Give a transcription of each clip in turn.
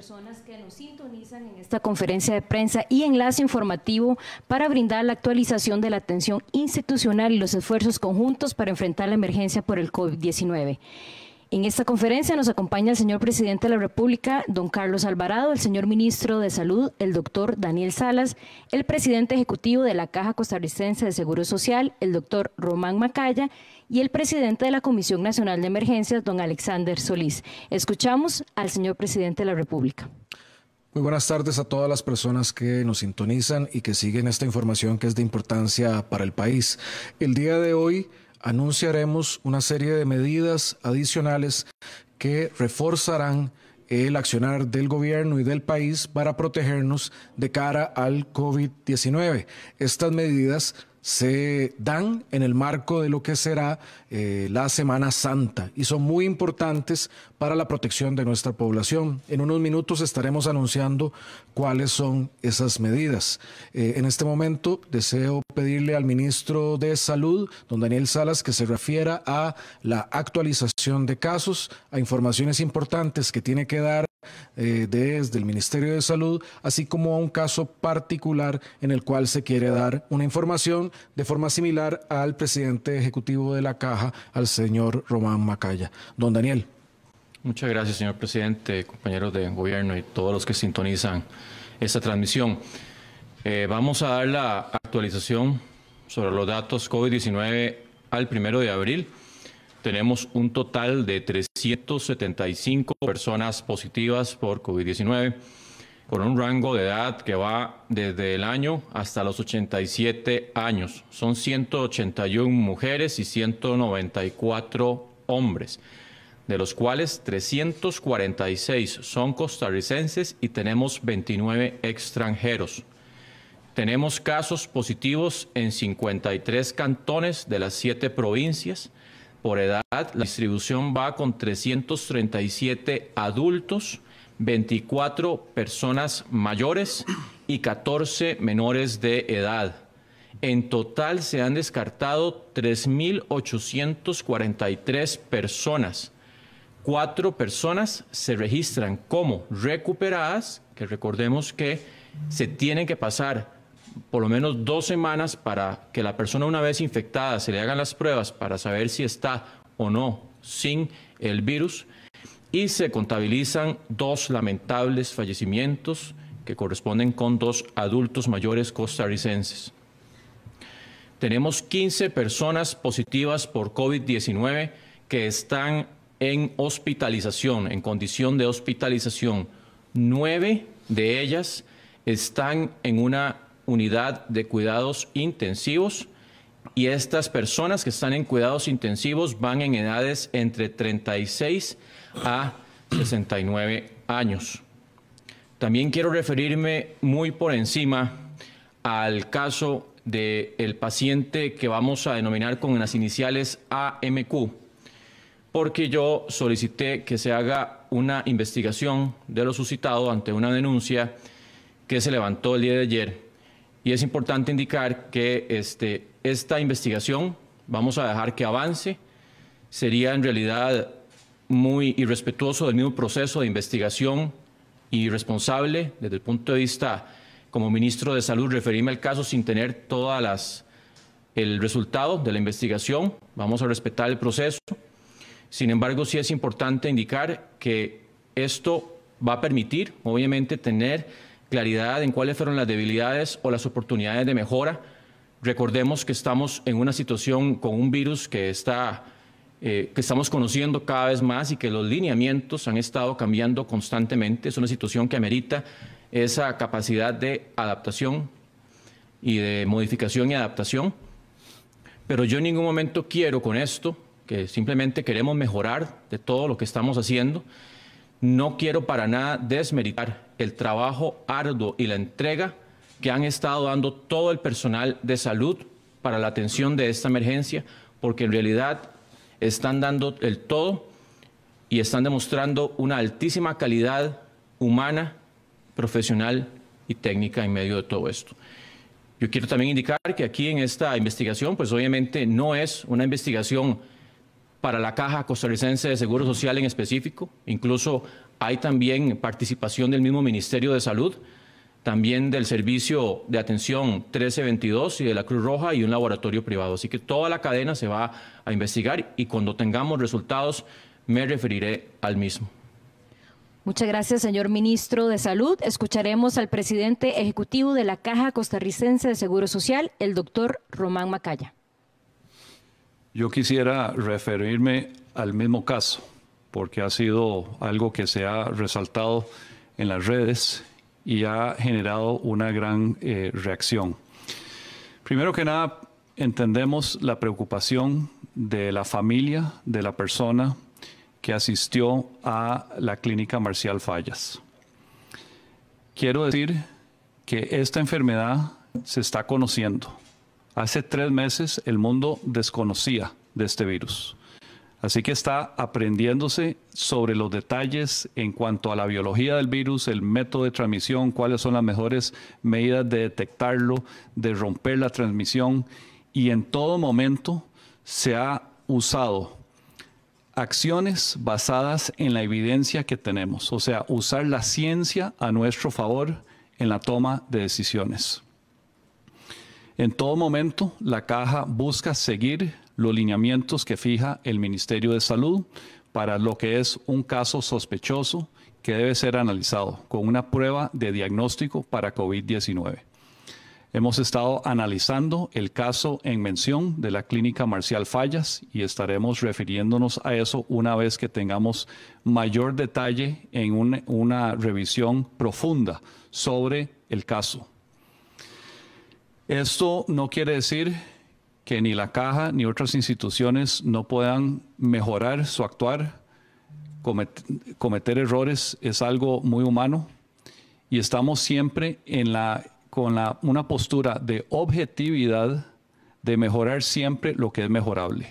personas que nos sintonizan en esta conferencia de prensa y enlace informativo para brindar la actualización de la atención institucional y los esfuerzos conjuntos para enfrentar la emergencia por el COVID-19. En esta conferencia nos acompaña el señor presidente de la República, don Carlos Alvarado, el señor ministro de Salud, el doctor Daniel Salas, el presidente ejecutivo de la Caja Costarricense de Seguro Social, el doctor Román Macaya, y el presidente de la Comisión Nacional de Emergencias, don Alexander Solís. Escuchamos al señor presidente de la República. Muy buenas tardes a todas las personas que nos sintonizan y que siguen esta información que es de importancia para el país. El día de hoy anunciaremos una serie de medidas adicionales que reforzarán el accionar del gobierno y del país para protegernos de cara al COVID-19. Estas medidas se dan en el marco de lo que será eh, la Semana Santa y son muy importantes para la protección de nuestra población. En unos minutos estaremos anunciando cuáles son esas medidas. Eh, en este momento deseo pedirle al ministro de Salud, don Daniel Salas, que se refiera a la actualización de casos, a informaciones importantes que tiene que dar eh, desde el Ministerio de Salud, así como a un caso particular en el cual se quiere dar una información de forma similar al presidente ejecutivo de la Caja, al señor Román Macaya. Don Daniel. Muchas gracias, señor presidente, compañeros de gobierno y todos los que sintonizan esta transmisión. Eh, vamos a dar la actualización sobre los datos COVID-19 al primero de abril tenemos un total de 375 personas positivas por COVID-19, con un rango de edad que va desde el año hasta los 87 años. Son 181 mujeres y 194 hombres, de los cuales 346 son costarricenses y tenemos 29 extranjeros. Tenemos casos positivos en 53 cantones de las siete provincias por edad, la distribución va con 337 adultos, 24 personas mayores y 14 menores de edad. En total se han descartado 3.843 personas. Cuatro personas se registran como recuperadas, que recordemos que se tienen que pasar por lo menos dos semanas para que la persona una vez infectada se le hagan las pruebas para saber si está o no sin el virus y se contabilizan dos lamentables fallecimientos que corresponden con dos adultos mayores costarricenses. Tenemos 15 personas positivas por COVID-19 que están en hospitalización, en condición de hospitalización. Nueve de ellas están en una unidad de cuidados intensivos y estas personas que están en cuidados intensivos van en edades entre 36 a 69 años. También quiero referirme muy por encima al caso del paciente que vamos a denominar con las iniciales AMQ, porque yo solicité que se haga una investigación de lo suscitado ante una denuncia que se levantó el día de ayer y es importante indicar que este, esta investigación vamos a dejar que avance. Sería en realidad muy irrespetuoso del mismo proceso de investigación y responsable desde el punto de vista como ministro de Salud referirme al caso sin tener todas las el resultado de la investigación. Vamos a respetar el proceso. Sin embargo, sí es importante indicar que esto va a permitir, obviamente, tener claridad en cuáles fueron las debilidades o las oportunidades de mejora. Recordemos que estamos en una situación con un virus que eh, que estamos conociendo cada vez más y que los lineamientos han estado cambiando constantemente. Es una situación que amerita esa capacidad de adaptación y de modificación y adaptación. Pero yo en ningún momento quiero con esto, que simplemente queremos mejorar de todo lo que estamos haciendo, no quiero para nada desmeritar el trabajo arduo y la entrega que han estado dando todo el personal de salud para la atención de esta emergencia, porque en realidad están dando el todo y están demostrando una altísima calidad humana, profesional y técnica en medio de todo esto. Yo quiero también indicar que aquí en esta investigación, pues obviamente no es una investigación para la Caja Costarricense de Seguro Social en específico. Incluso hay también participación del mismo Ministerio de Salud, también del Servicio de Atención 1322 y de la Cruz Roja y un laboratorio privado. Así que toda la cadena se va a investigar y cuando tengamos resultados me referiré al mismo. Muchas gracias, señor ministro de Salud. Escucharemos al presidente ejecutivo de la Caja Costarricense de Seguro Social, el doctor Román Macaya. Yo quisiera referirme al mismo caso, porque ha sido algo que se ha resaltado en las redes y ha generado una gran eh, reacción. Primero que nada, entendemos la preocupación de la familia de la persona que asistió a la clínica Marcial Fallas. Quiero decir que esta enfermedad se está conociendo Hace tres meses el mundo desconocía de este virus. Así que está aprendiéndose sobre los detalles en cuanto a la biología del virus, el método de transmisión, cuáles son las mejores medidas de detectarlo, de romper la transmisión y en todo momento se ha usado acciones basadas en la evidencia que tenemos, o sea, usar la ciencia a nuestro favor en la toma de decisiones. En todo momento, la caja busca seguir los lineamientos que fija el Ministerio de Salud para lo que es un caso sospechoso que debe ser analizado con una prueba de diagnóstico para COVID-19. Hemos estado analizando el caso en mención de la clínica Marcial Fallas y estaremos refiriéndonos a eso una vez que tengamos mayor detalle en una revisión profunda sobre el caso. Esto no quiere decir que ni la caja ni otras instituciones no puedan mejorar su actuar. cometer errores es algo muy humano y estamos siempre con una postura de objetividad de mejorar siempre lo que es mejorable.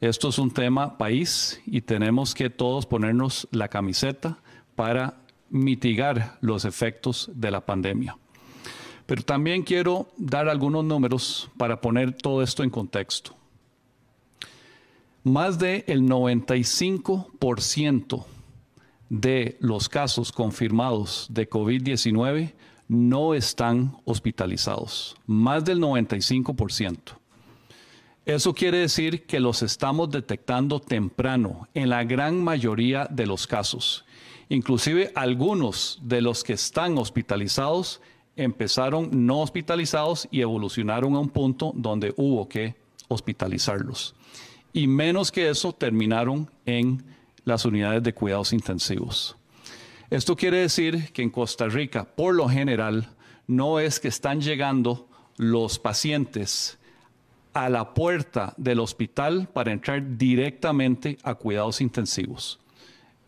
Esto es un tema país y tenemos que todos ponernos la camiseta para mitigar los efectos de la pandemia. Pero también quiero dar algunos números para poner todo esto en contexto. Más del el 95% de los casos confirmados de COVID-19 no están hospitalizados. Más del 95%. Eso quiere decir que los estamos detectando temprano en la gran mayoría de los casos. Inclusive algunos de los que están hospitalizados empezaron no hospitalizados y evolucionaron a un punto donde hubo que hospitalizarlos. Y menos que eso, terminaron en las unidades de cuidados intensivos. Esto quiere decir que en Costa Rica, por lo general, no es que están llegando los pacientes a la puerta del hospital para entrar directamente a cuidados intensivos.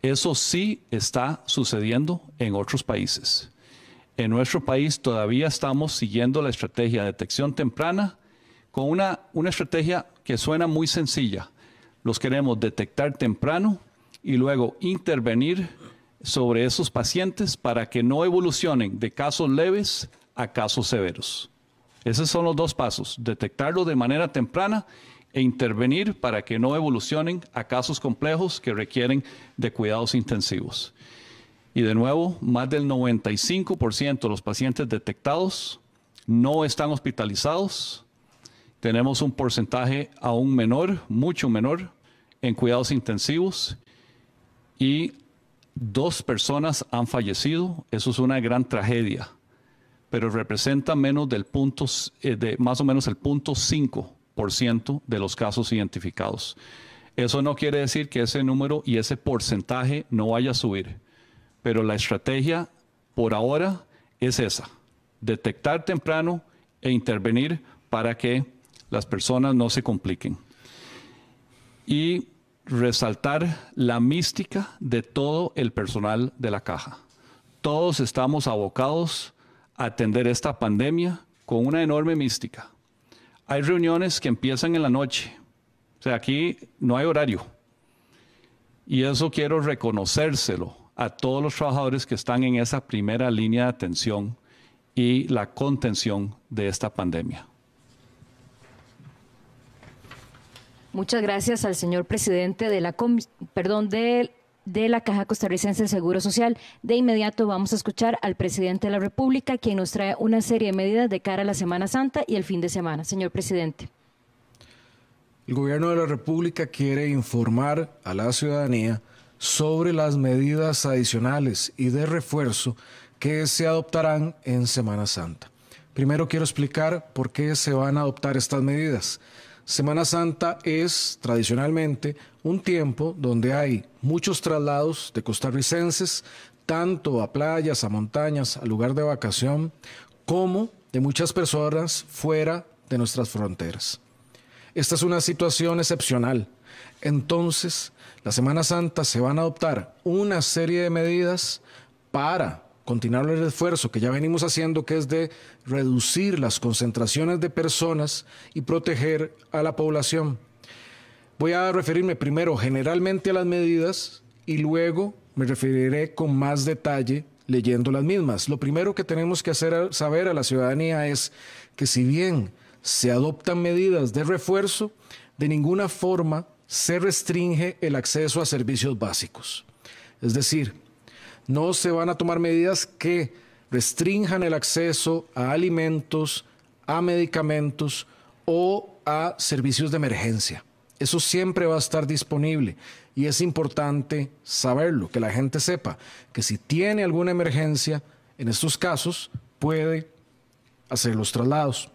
Eso sí está sucediendo en otros países en nuestro país todavía estamos siguiendo la estrategia de detección temprana con una, estrategia que suena muy sencilla. Los queremos detectar temprano y luego intervenir sobre esos pacientes para que no evolucionen de casos leves a casos severos. Esos son los dos pasos, detectarlo de manera temprana e intervenir para que no evolucionen a casos complejos que requieren de cuidados intensivos. Y de nuevo, más del 95% de los pacientes detectados no están hospitalizados. Tenemos un porcentaje aún menor, mucho menor, en cuidados intensivos. Y dos personas han fallecido. Eso es una gran tragedia, pero representa menos del punto, eh, más o menos el punto 5% de los casos identificados. Eso no quiere decir que ese número y ese porcentaje no vaya a subir pero la estrategia por ahora es esa, detectar temprano e intervenir para que las personas no se compliquen. Y resaltar la mística de todo el personal de la caja. Todos estamos abocados a atender esta pandemia con una enorme mística. Hay reuniones que empiezan en la noche, o sea, aquí no hay horario. Y eso quiero reconocérselo a todos los trabajadores que están en esa primera línea de atención y la contención de esta pandemia. Muchas gracias al señor presidente de la de, de la Caja Costarricense de Seguro Social. De inmediato vamos a escuchar al presidente de la República, quien nos trae una serie de medidas de cara a la Semana Santa y el fin de semana. Señor presidente. El gobierno de la República quiere informar a la ciudadanía sobre las medidas adicionales y de refuerzo que se adoptarán en Semana Santa. Primero quiero explicar por qué se van a adoptar estas medidas. Semana Santa es tradicionalmente un tiempo donde hay muchos traslados de costarricenses, tanto a playas, a montañas, a lugar de vacación, como de muchas personas fuera de nuestras fronteras. Esta es una situación excepcional entonces, la Semana Santa se van a adoptar una serie de medidas para continuar el esfuerzo que ya venimos haciendo, que es de reducir las concentraciones de personas y proteger a la población. Voy a referirme primero generalmente a las medidas y luego me referiré con más detalle leyendo las mismas. Lo primero que tenemos que hacer saber a la ciudadanía es que si bien se adoptan medidas de refuerzo, de ninguna forma se restringe el acceso a servicios básicos. Es decir, no se van a tomar medidas que restrinjan el acceso a alimentos, a medicamentos o a servicios de emergencia. Eso siempre va a estar disponible y es importante saberlo, que la gente sepa que si tiene alguna emergencia, en estos casos puede hacer los traslados.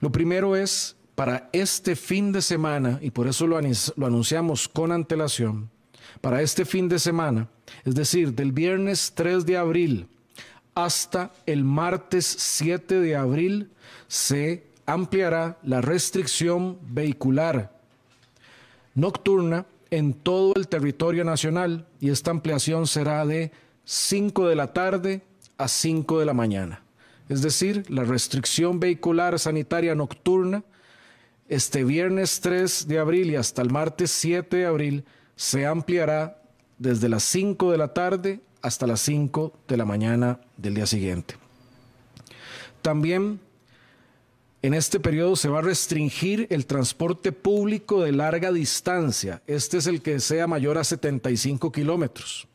Lo primero es para este fin de semana, y por eso lo, anunciamos con antelación, para este fin de semana, es decir, del viernes 3 de abril hasta el martes 7 de abril, se ampliará la restricción vehicular nocturna en todo el territorio nacional y esta ampliación será de 5 de la tarde a 5 de la mañana. Es decir, la restricción vehicular sanitaria nocturna este viernes 3 de abril y hasta el martes 7 de abril se ampliará desde las 5 de la tarde hasta las 5 de la mañana del día siguiente. También en este periodo se va a restringir el transporte público de larga distancia. Este es el que sea mayor a 75 kilómetros.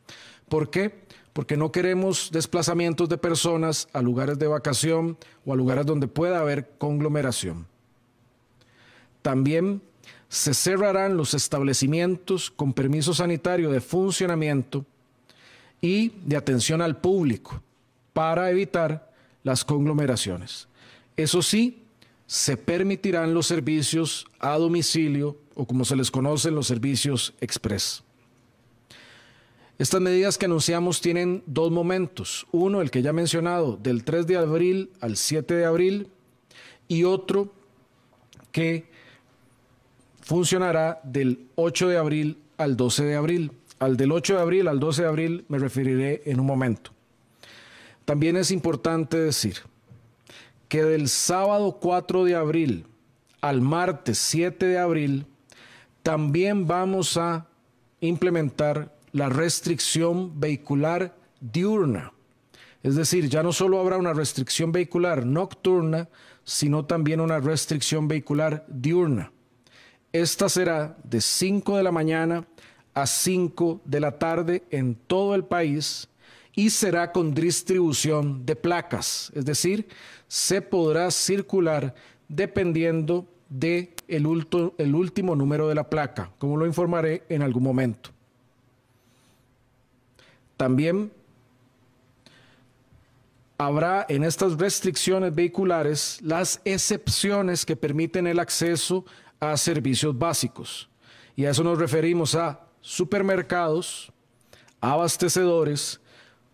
¿Por qué? Porque no queremos desplazamientos de personas a lugares de vacación o a lugares donde pueda haber conglomeración. También se cerrarán los establecimientos con permiso sanitario de funcionamiento y de atención al público para evitar las conglomeraciones. Eso sí, se permitirán los servicios a domicilio o como se les conocen los servicios express. Estas medidas que anunciamos tienen dos momentos. Uno, el que ya he mencionado, del 3 de abril al 7 de abril, y otro que funcionará del 8 de abril al 12 de abril. Al del 8 de abril al 12 de abril me referiré en un momento. También es importante decir que del sábado 4 de abril al martes 7 de abril también vamos a implementar la restricción vehicular diurna. Es decir, ya no solo habrá una restricción vehicular nocturna, sino también una restricción vehicular diurna. Esta será de 5 de la mañana a 5 de la tarde en todo el país y será con distribución de placas, es decir, se podrá circular dependiendo del último número de la placa, como lo informaré en algún momento. También habrá en estas restricciones vehiculares las excepciones que permiten el acceso a servicios básicos. Y a eso nos referimos a supermercados, abastecedores,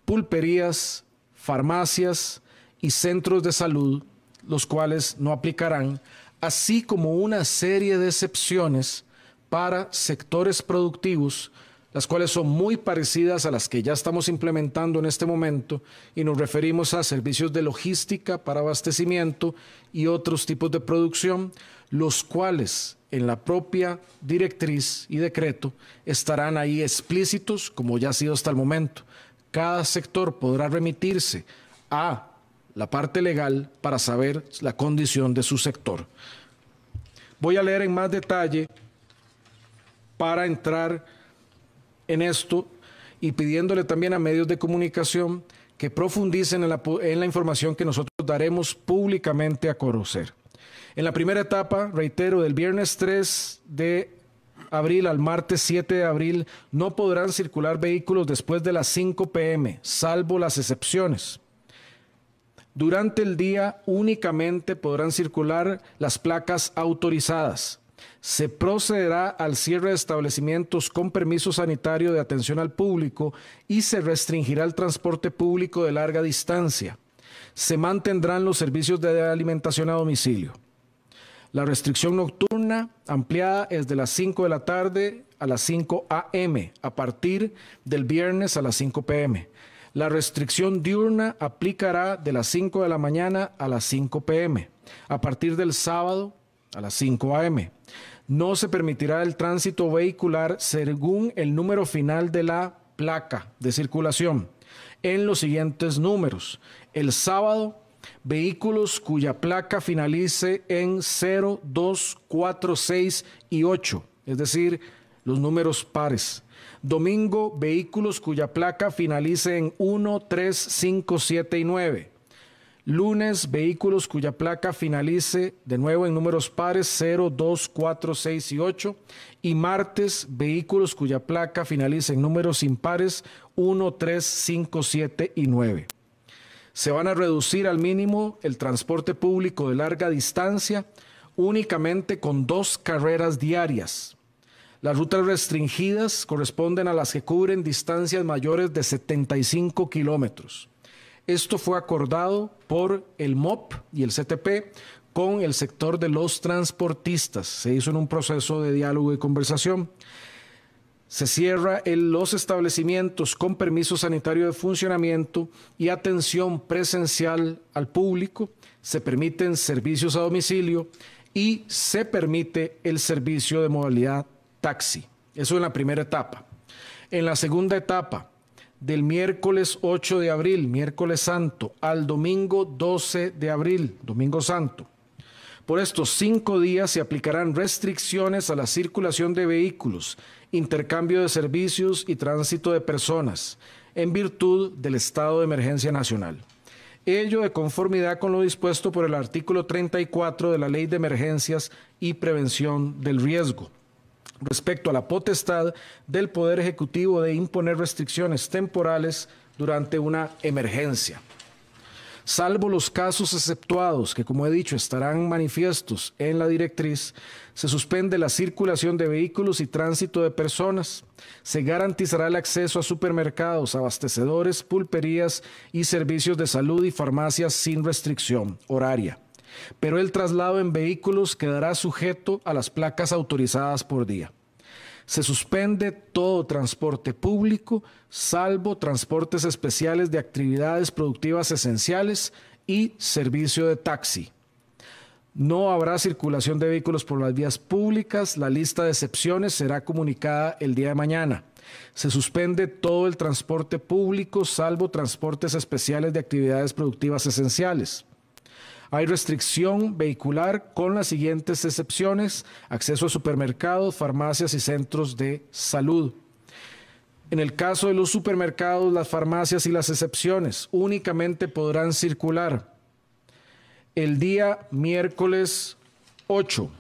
pulperías, farmacias y centros de salud, los cuales no aplicarán, así como una serie de excepciones para sectores productivos las cuales son muy parecidas a las que ya estamos implementando en este momento y nos referimos a servicios de logística para abastecimiento y otros tipos de producción, los cuales en la propia directriz y decreto estarán ahí explícitos como ya ha sido hasta el momento. Cada sector podrá remitirse a la parte legal para saber la condición de su sector. Voy a leer en más detalle para entrar en esto y pidiéndole también a medios de comunicación que profundicen en la, información que nosotros daremos públicamente a conocer. En la primera etapa, reitero, del viernes 3 de abril al martes 7 de abril no podrán circular vehículos después de las 5 pm, salvo las excepciones. Durante el día únicamente podrán circular las placas autorizadas se procederá al cierre de establecimientos con permiso sanitario de atención al público y se restringirá el transporte público de larga distancia. Se mantendrán los servicios de alimentación a domicilio. La restricción nocturna ampliada es de las 5 de la tarde a las 5 a.m. a partir del viernes a las 5 p.m. La restricción diurna aplicará de las 5 de la mañana a las 5 p.m. a partir del sábado a las 5 a.m. No se permitirá el tránsito vehicular según el número final de la placa de circulación en los siguientes números. El sábado, vehículos cuya placa finalice en 0, 2, 4, 6 y 8, es decir, los números pares. Domingo, vehículos cuya placa finalice en 1, 3, 5, 7 y 9. Lunes, vehículos cuya placa finalice de nuevo en números pares 0, 2, 4, 6 y 8. Y martes, vehículos cuya placa finalice en números impares 1, 3, 5, 7 y 9. Se van a reducir al mínimo el transporte público de larga distancia únicamente con dos carreras diarias. Las rutas restringidas corresponden a las que cubren distancias mayores de 75 kilómetros. Esto fue acordado por el MOP y el CTP con el sector de los transportistas. Se hizo en un proceso de diálogo y conversación. Se cierra en los establecimientos con permiso sanitario de funcionamiento y atención presencial al público. Se permiten servicios a domicilio y se permite el servicio de modalidad taxi. Eso en la primera etapa. En la segunda etapa, del miércoles 8 de abril, miércoles santo, al domingo 12 de abril, domingo santo. Por estos cinco días se aplicarán restricciones a la circulación de vehículos, intercambio de servicios y tránsito de personas, en virtud del estado de emergencia nacional. Ello de conformidad con lo dispuesto por el artículo 34 de la Ley de Emergencias y Prevención del Riesgo respecto a la potestad del Poder Ejecutivo de imponer restricciones temporales durante una emergencia. Salvo los casos exceptuados, que como he dicho estarán manifiestos en la directriz, se suspende la circulación de vehículos y tránsito de personas, se garantizará el acceso a supermercados, abastecedores, pulperías y servicios de salud y farmacias sin restricción horaria pero el traslado en vehículos quedará sujeto a las placas autorizadas por día. Se suspende todo transporte público, salvo transportes especiales de actividades productivas esenciales y servicio de taxi. No habrá circulación de vehículos por las vías públicas. La lista de excepciones será comunicada el día de mañana. Se suspende todo el transporte público, salvo transportes especiales de actividades productivas esenciales. Hay restricción vehicular con las siguientes excepciones, acceso a supermercados, farmacias y centros de salud. En el caso de los supermercados, las farmacias y las excepciones únicamente podrán circular el día miércoles 8.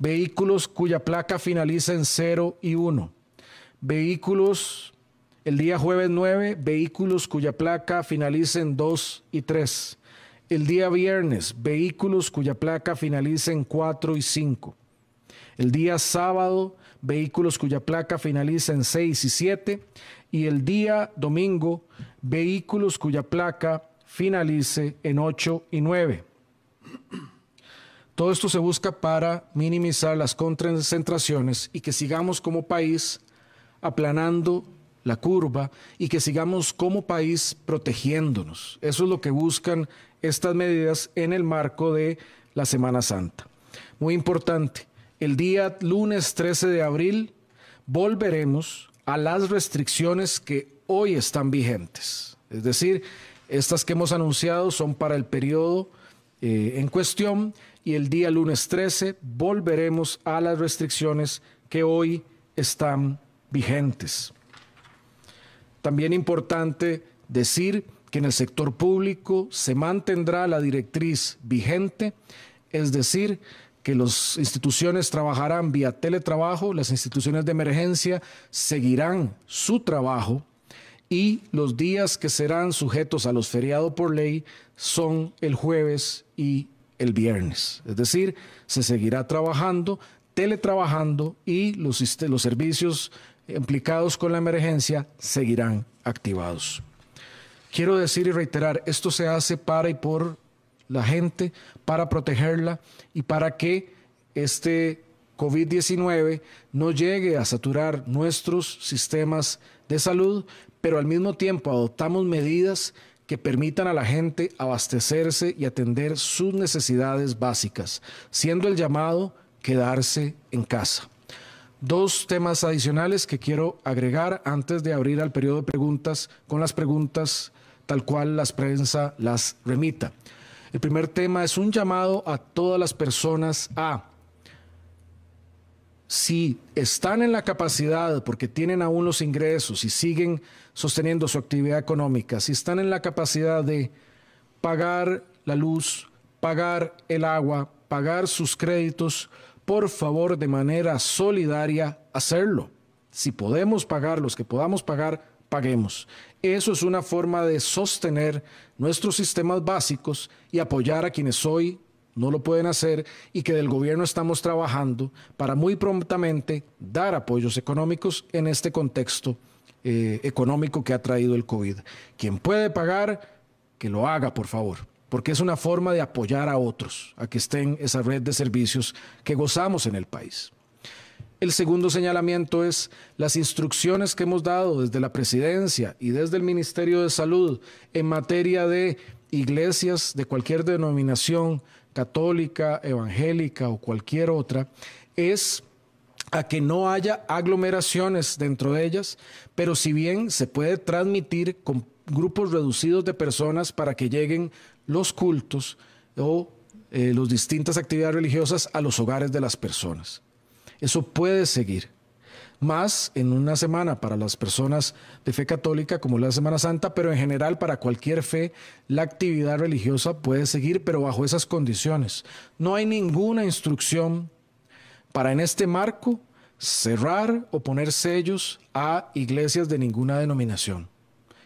Vehículos cuya placa finaliza en 0 y 1. Vehículos el día jueves 9, vehículos cuya placa finaliza en 2 y 3. El día viernes, vehículos cuya placa finalice en 4 y 5. El día sábado, vehículos cuya placa finalice en 6 y 7. Y el día domingo, vehículos cuya placa finalice en 8 y 9. Todo esto se busca para minimizar las concentraciones y que sigamos como país aplanando la curva y que sigamos como país protegiéndonos. Eso es lo que buscan estas medidas en el marco de la Semana Santa. Muy importante, el día lunes 13 de abril volveremos a las restricciones que hoy están vigentes. Es decir, estas que hemos anunciado son para el periodo eh, en cuestión y el día lunes 13 volveremos a las restricciones que hoy están vigentes. También importante decir que en el sector público se mantendrá la directriz vigente, es decir, que las instituciones trabajarán vía teletrabajo, las instituciones de emergencia seguirán su trabajo y los días que serán sujetos a los feriados por ley son el jueves y el viernes. Es decir, se seguirá trabajando, teletrabajando y los, los servicios implicados con la emergencia seguirán activados. Quiero decir y reiterar, esto se hace para y por la gente, para protegerla y para que este COVID-19 no llegue a saturar nuestros sistemas de salud, pero al mismo tiempo adoptamos medidas que permitan a la gente abastecerse y atender sus necesidades básicas, siendo el llamado quedarse en casa. Dos temas adicionales que quiero agregar antes de abrir al periodo de preguntas con las preguntas tal cual las prensa las remita. El primer tema es un llamado a todas las personas a, si están en la capacidad, porque tienen aún los ingresos y siguen sosteniendo su actividad económica, si están en la capacidad de pagar la luz, pagar el agua, pagar sus créditos, por favor, de manera solidaria, hacerlo. Si podemos pagar los que podamos pagar, paguemos. Eso es una forma de sostener nuestros sistemas básicos y apoyar a quienes hoy no lo pueden hacer y que del gobierno estamos trabajando para muy prontamente dar apoyos económicos en este contexto eh, económico que ha traído el COVID. Quien puede pagar, que lo haga, por favor, porque es una forma de apoyar a otros, a que estén esa red de servicios que gozamos en el país. El segundo señalamiento es las instrucciones que hemos dado desde la presidencia y desde el Ministerio de Salud en materia de iglesias de cualquier denominación, católica, evangélica o cualquier otra, es a que no haya aglomeraciones dentro de ellas, pero si bien se puede transmitir con grupos reducidos de personas para que lleguen los cultos o eh, las distintas actividades religiosas a los hogares de las personas. Eso puede seguir. Más en una semana para las personas de fe católica como la Semana Santa, pero en general para cualquier fe, la actividad religiosa puede seguir, pero bajo esas condiciones. No hay ninguna instrucción para en este marco cerrar o poner sellos a iglesias de ninguna denominación.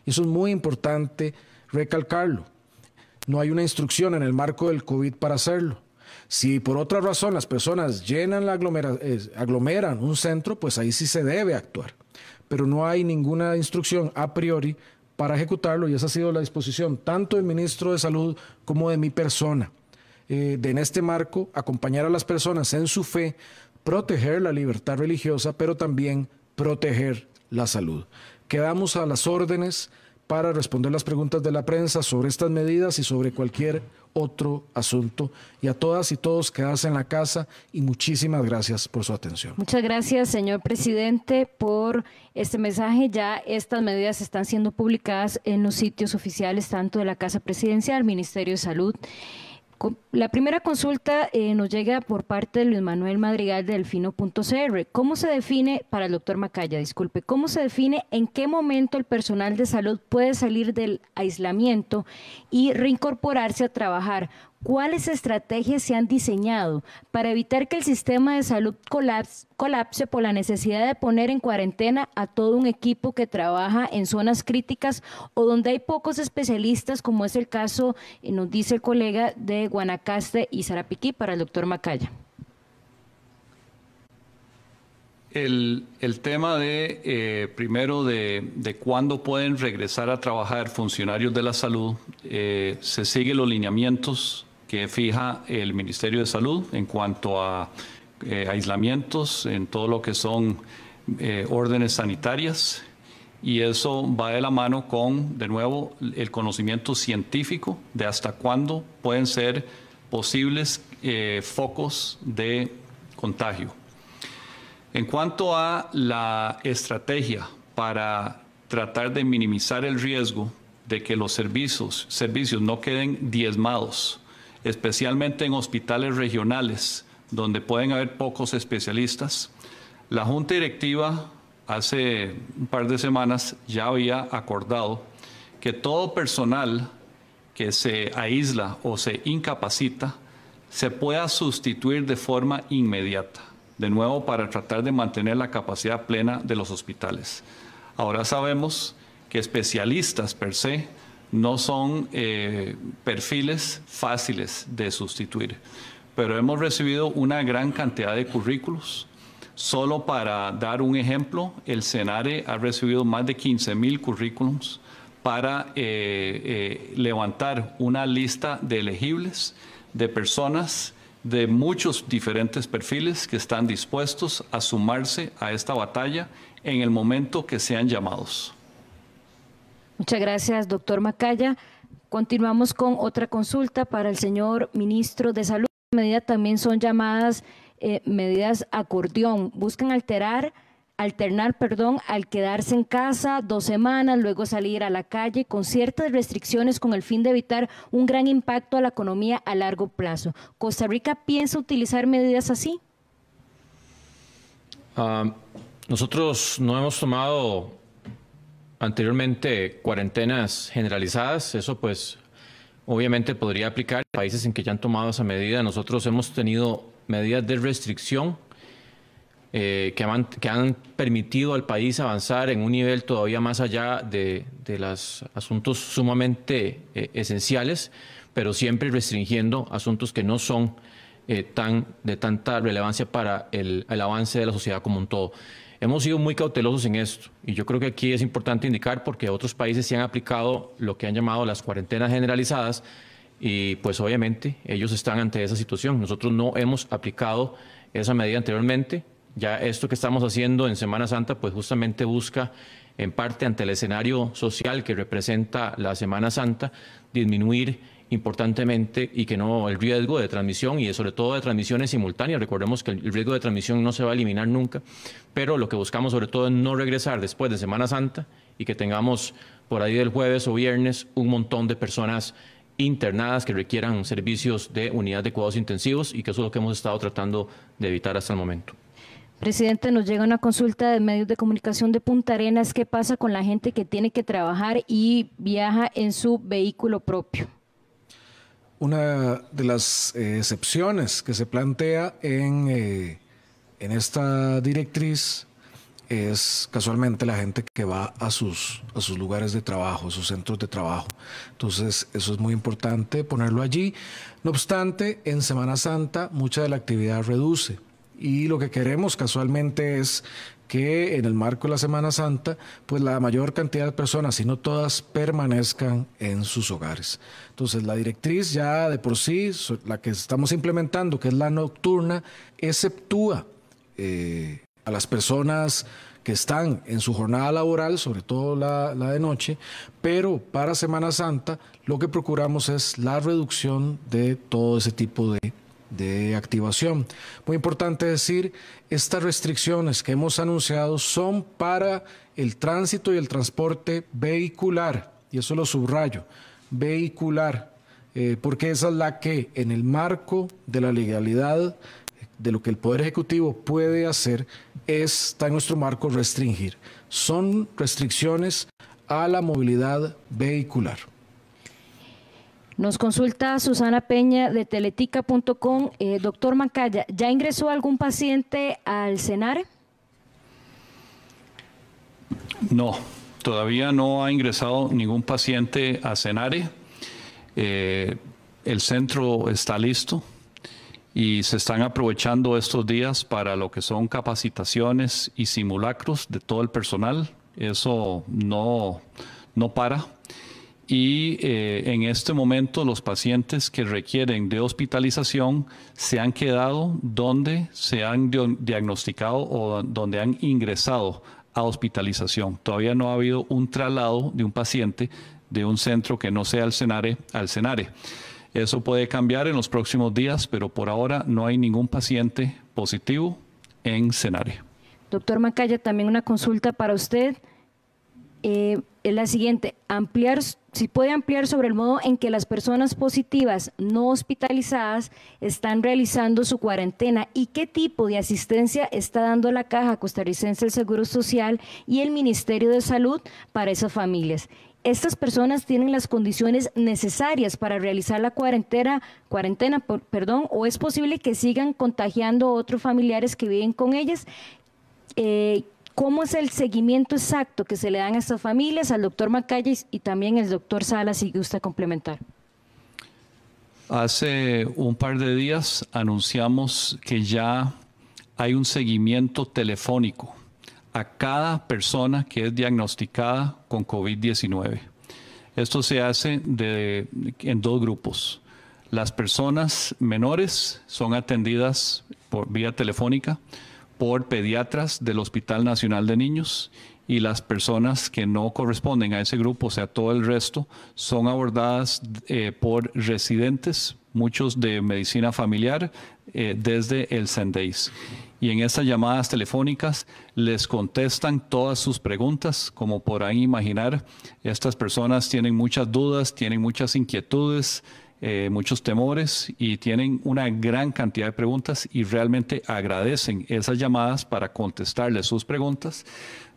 Eso es muy importante recalcarlo. No hay una instrucción en el marco del COVID para hacerlo. Si por otra razón las personas llenan la eh, aglomeran un centro, pues ahí sí se debe actuar. Pero no hay ninguna instrucción a priori para ejecutarlo y esa ha sido la disposición tanto del ministro de Salud como de mi persona. Eh, en este marco acompañar a las personas en su fe, proteger la libertad religiosa, pero también proteger la salud. Quedamos a las órdenes para responder las preguntas de la prensa sobre estas medidas y sobre cualquier otro asunto. Y a todas y todos quedarse en la casa y muchísimas gracias por su atención. Muchas gracias, señor presidente, por este mensaje. Ya estas medidas están siendo publicadas en los sitios oficiales tanto de la Casa Presidencial, Ministerio de Salud la primera consulta eh, nos llega por parte de Luis Manuel Madrigal de Delfino.cr. ¿Cómo se define, para el doctor Macaya, disculpe, cómo se define en qué momento el personal de salud puede salir del aislamiento y reincorporarse a trabajar? ¿Cuáles estrategias se han diseñado para evitar que el sistema de salud colapse, por la necesidad de poner en cuarentena a todo un equipo que trabaja en zonas críticas o donde hay pocos especialistas, como es el caso, eh, nos dice el colega de Guanacaste y Sarapiquí para el doctor Macaya? el, tema de, eh, primero, de, cuándo pueden regresar a trabajar funcionarios de la salud, eh, se siguen los lineamientos que fija el Ministerio de Salud en cuanto a eh, aislamientos, en todo lo que son órdenes sanitarias, y eso va de la mano con, de nuevo, el conocimiento científico de hasta cuándo pueden ser posibles focos de contagio. En cuanto a la estrategia para tratar de minimizar el riesgo de que los servicios, servicios no queden diezmados, especialmente en hospitales regionales donde pueden haber pocos especialistas, la Junta Directiva hace un par de semanas ya había acordado que todo personal que se aísla o se incapacita se pueda sustituir de forma inmediata de nuevo para tratar de mantener la capacidad plena de los hospitales. Ahora sabemos que especialistas per se no son eh, perfiles fáciles de sustituir, pero hemos recibido una gran cantidad de currículos. Solo para dar un ejemplo, el Senare ha recibido más de 15 mil currículums para eh, eh, levantar una lista de elegibles de personas de muchos diferentes perfiles que están dispuestos a sumarse a esta batalla en el momento que sean llamados. Muchas gracias, doctor Macaya. Continuamos con otra consulta para el señor ministro de Salud. Medidas también son llamadas eh, medidas acordeón. Buscan alterar alternar, perdón, al quedarse en casa dos semanas, luego salir a la calle con ciertas restricciones con el fin de evitar un gran impacto a la economía a largo plazo. ¿Costa Rica piensa utilizar medidas así? Ah, nosotros no hemos tomado anteriormente cuarentenas generalizadas, eso pues obviamente podría aplicar a países en que ya han tomado esa medida. Nosotros hemos tenido medidas de restricción eh, que, han, permitido al país avanzar en un nivel todavía más allá de, los asuntos sumamente eh, esenciales, pero siempre restringiendo asuntos que no son eh, tan, de tanta relevancia para el, el avance de la sociedad como un todo. Hemos sido muy cautelosos en esto y yo creo que aquí es importante indicar porque otros países se han aplicado lo que han llamado las cuarentenas generalizadas y pues obviamente ellos están ante esa situación. Nosotros no hemos aplicado esa medida anteriormente, ya esto que estamos haciendo en Semana Santa, pues justamente busca, en parte ante el escenario social que representa la Semana Santa, disminuir importantemente y que no el riesgo de transmisión y sobre todo de transmisiones simultáneas. Recordemos que el riesgo de transmisión no se va a eliminar nunca, pero lo que buscamos sobre todo es no regresar después de Semana Santa y que tengamos por ahí del jueves o viernes un montón de personas internadas que requieran servicios de unidad de cuidados intensivos y que eso es lo que hemos estado tratando de evitar hasta el momento. Presidente, nos llega una consulta de medios de comunicación de Punta Arenas. ¿Qué pasa con la gente que tiene que trabajar y viaja en su vehículo propio? Una de las eh, excepciones que se plantea en, eh, en esta directriz es casualmente la gente que va a sus, a sus lugares de trabajo, a sus centros de trabajo. Entonces, eso es muy importante ponerlo allí. No obstante, en Semana Santa mucha de la actividad reduce. Y lo que queremos casualmente es que en el marco de la Semana Santa, pues la mayor cantidad de personas, si no todas, permanezcan en sus hogares. Entonces, la directriz ya de por sí, la que estamos implementando, que es la nocturna, exceptúa eh, a las personas que están en su jornada laboral, sobre todo la de noche, pero para Semana Santa lo que procuramos es la reducción de todo ese tipo de de activación. Muy importante decir, estas restricciones que hemos anunciado son para el tránsito y el transporte vehicular, y eso lo subrayo, vehicular, eh, porque esa es la que en el marco de la legalidad de lo que el Poder Ejecutivo puede hacer está en nuestro marco restringir. Son restricciones a la movilidad vehicular. Nos consulta Susana Peña de teletica.com. Eh, doctor Mancaya, ¿ya ingresó algún paciente al Cenare? No, todavía no ha ingresado ningún paciente a CENARE. Eh, el centro está listo y se están aprovechando estos días para lo que son capacitaciones y simulacros de todo el personal. Eso no, no para y eh, en este momento los pacientes que requieren de hospitalización se han quedado donde se han diagnosticado o donde han ingresado a hospitalización. Todavía no ha habido un traslado de un paciente de un centro que no sea el CENARE al CENARE. Eso puede cambiar en los próximos días, pero por ahora no hay ningún paciente positivo en CENARE. Doctor Macaya, también una consulta para usted. Eh, es la siguiente, ampliar, si puede ampliar sobre el modo en que las personas positivas no hospitalizadas están realizando su cuarentena y qué tipo de asistencia está dando la Caja Costarricense del Seguro Social y el Ministerio de Salud para esas familias. Estas personas tienen las condiciones necesarias para realizar la cuarentena, cuarentena perdón, o es posible que sigan contagiando a otros familiares que viven con ellas. Eh, ¿Cómo es el seguimiento exacto que se le dan a estas familias, al doctor Macalles y también el doctor Salas? si gusta complementar? Hace un par de días anunciamos que ya hay un seguimiento telefónico a cada persona que es diagnosticada con COVID-19. Esto se hace en dos grupos. Las personas menores son atendidas por vía telefónica por pediatras del Hospital Nacional de Niños y las personas que no corresponden a ese grupo, o sea, todo el resto, son abordadas eh, por residentes, muchos de medicina familiar, eh, desde el Sendeis. Y en estas llamadas telefónicas les contestan todas sus preguntas. Como podrán imaginar, estas personas tienen muchas dudas, tienen muchas inquietudes, eh, muchos temores y tienen una gran cantidad de preguntas y realmente agradecen esas llamadas para contestarles sus preguntas.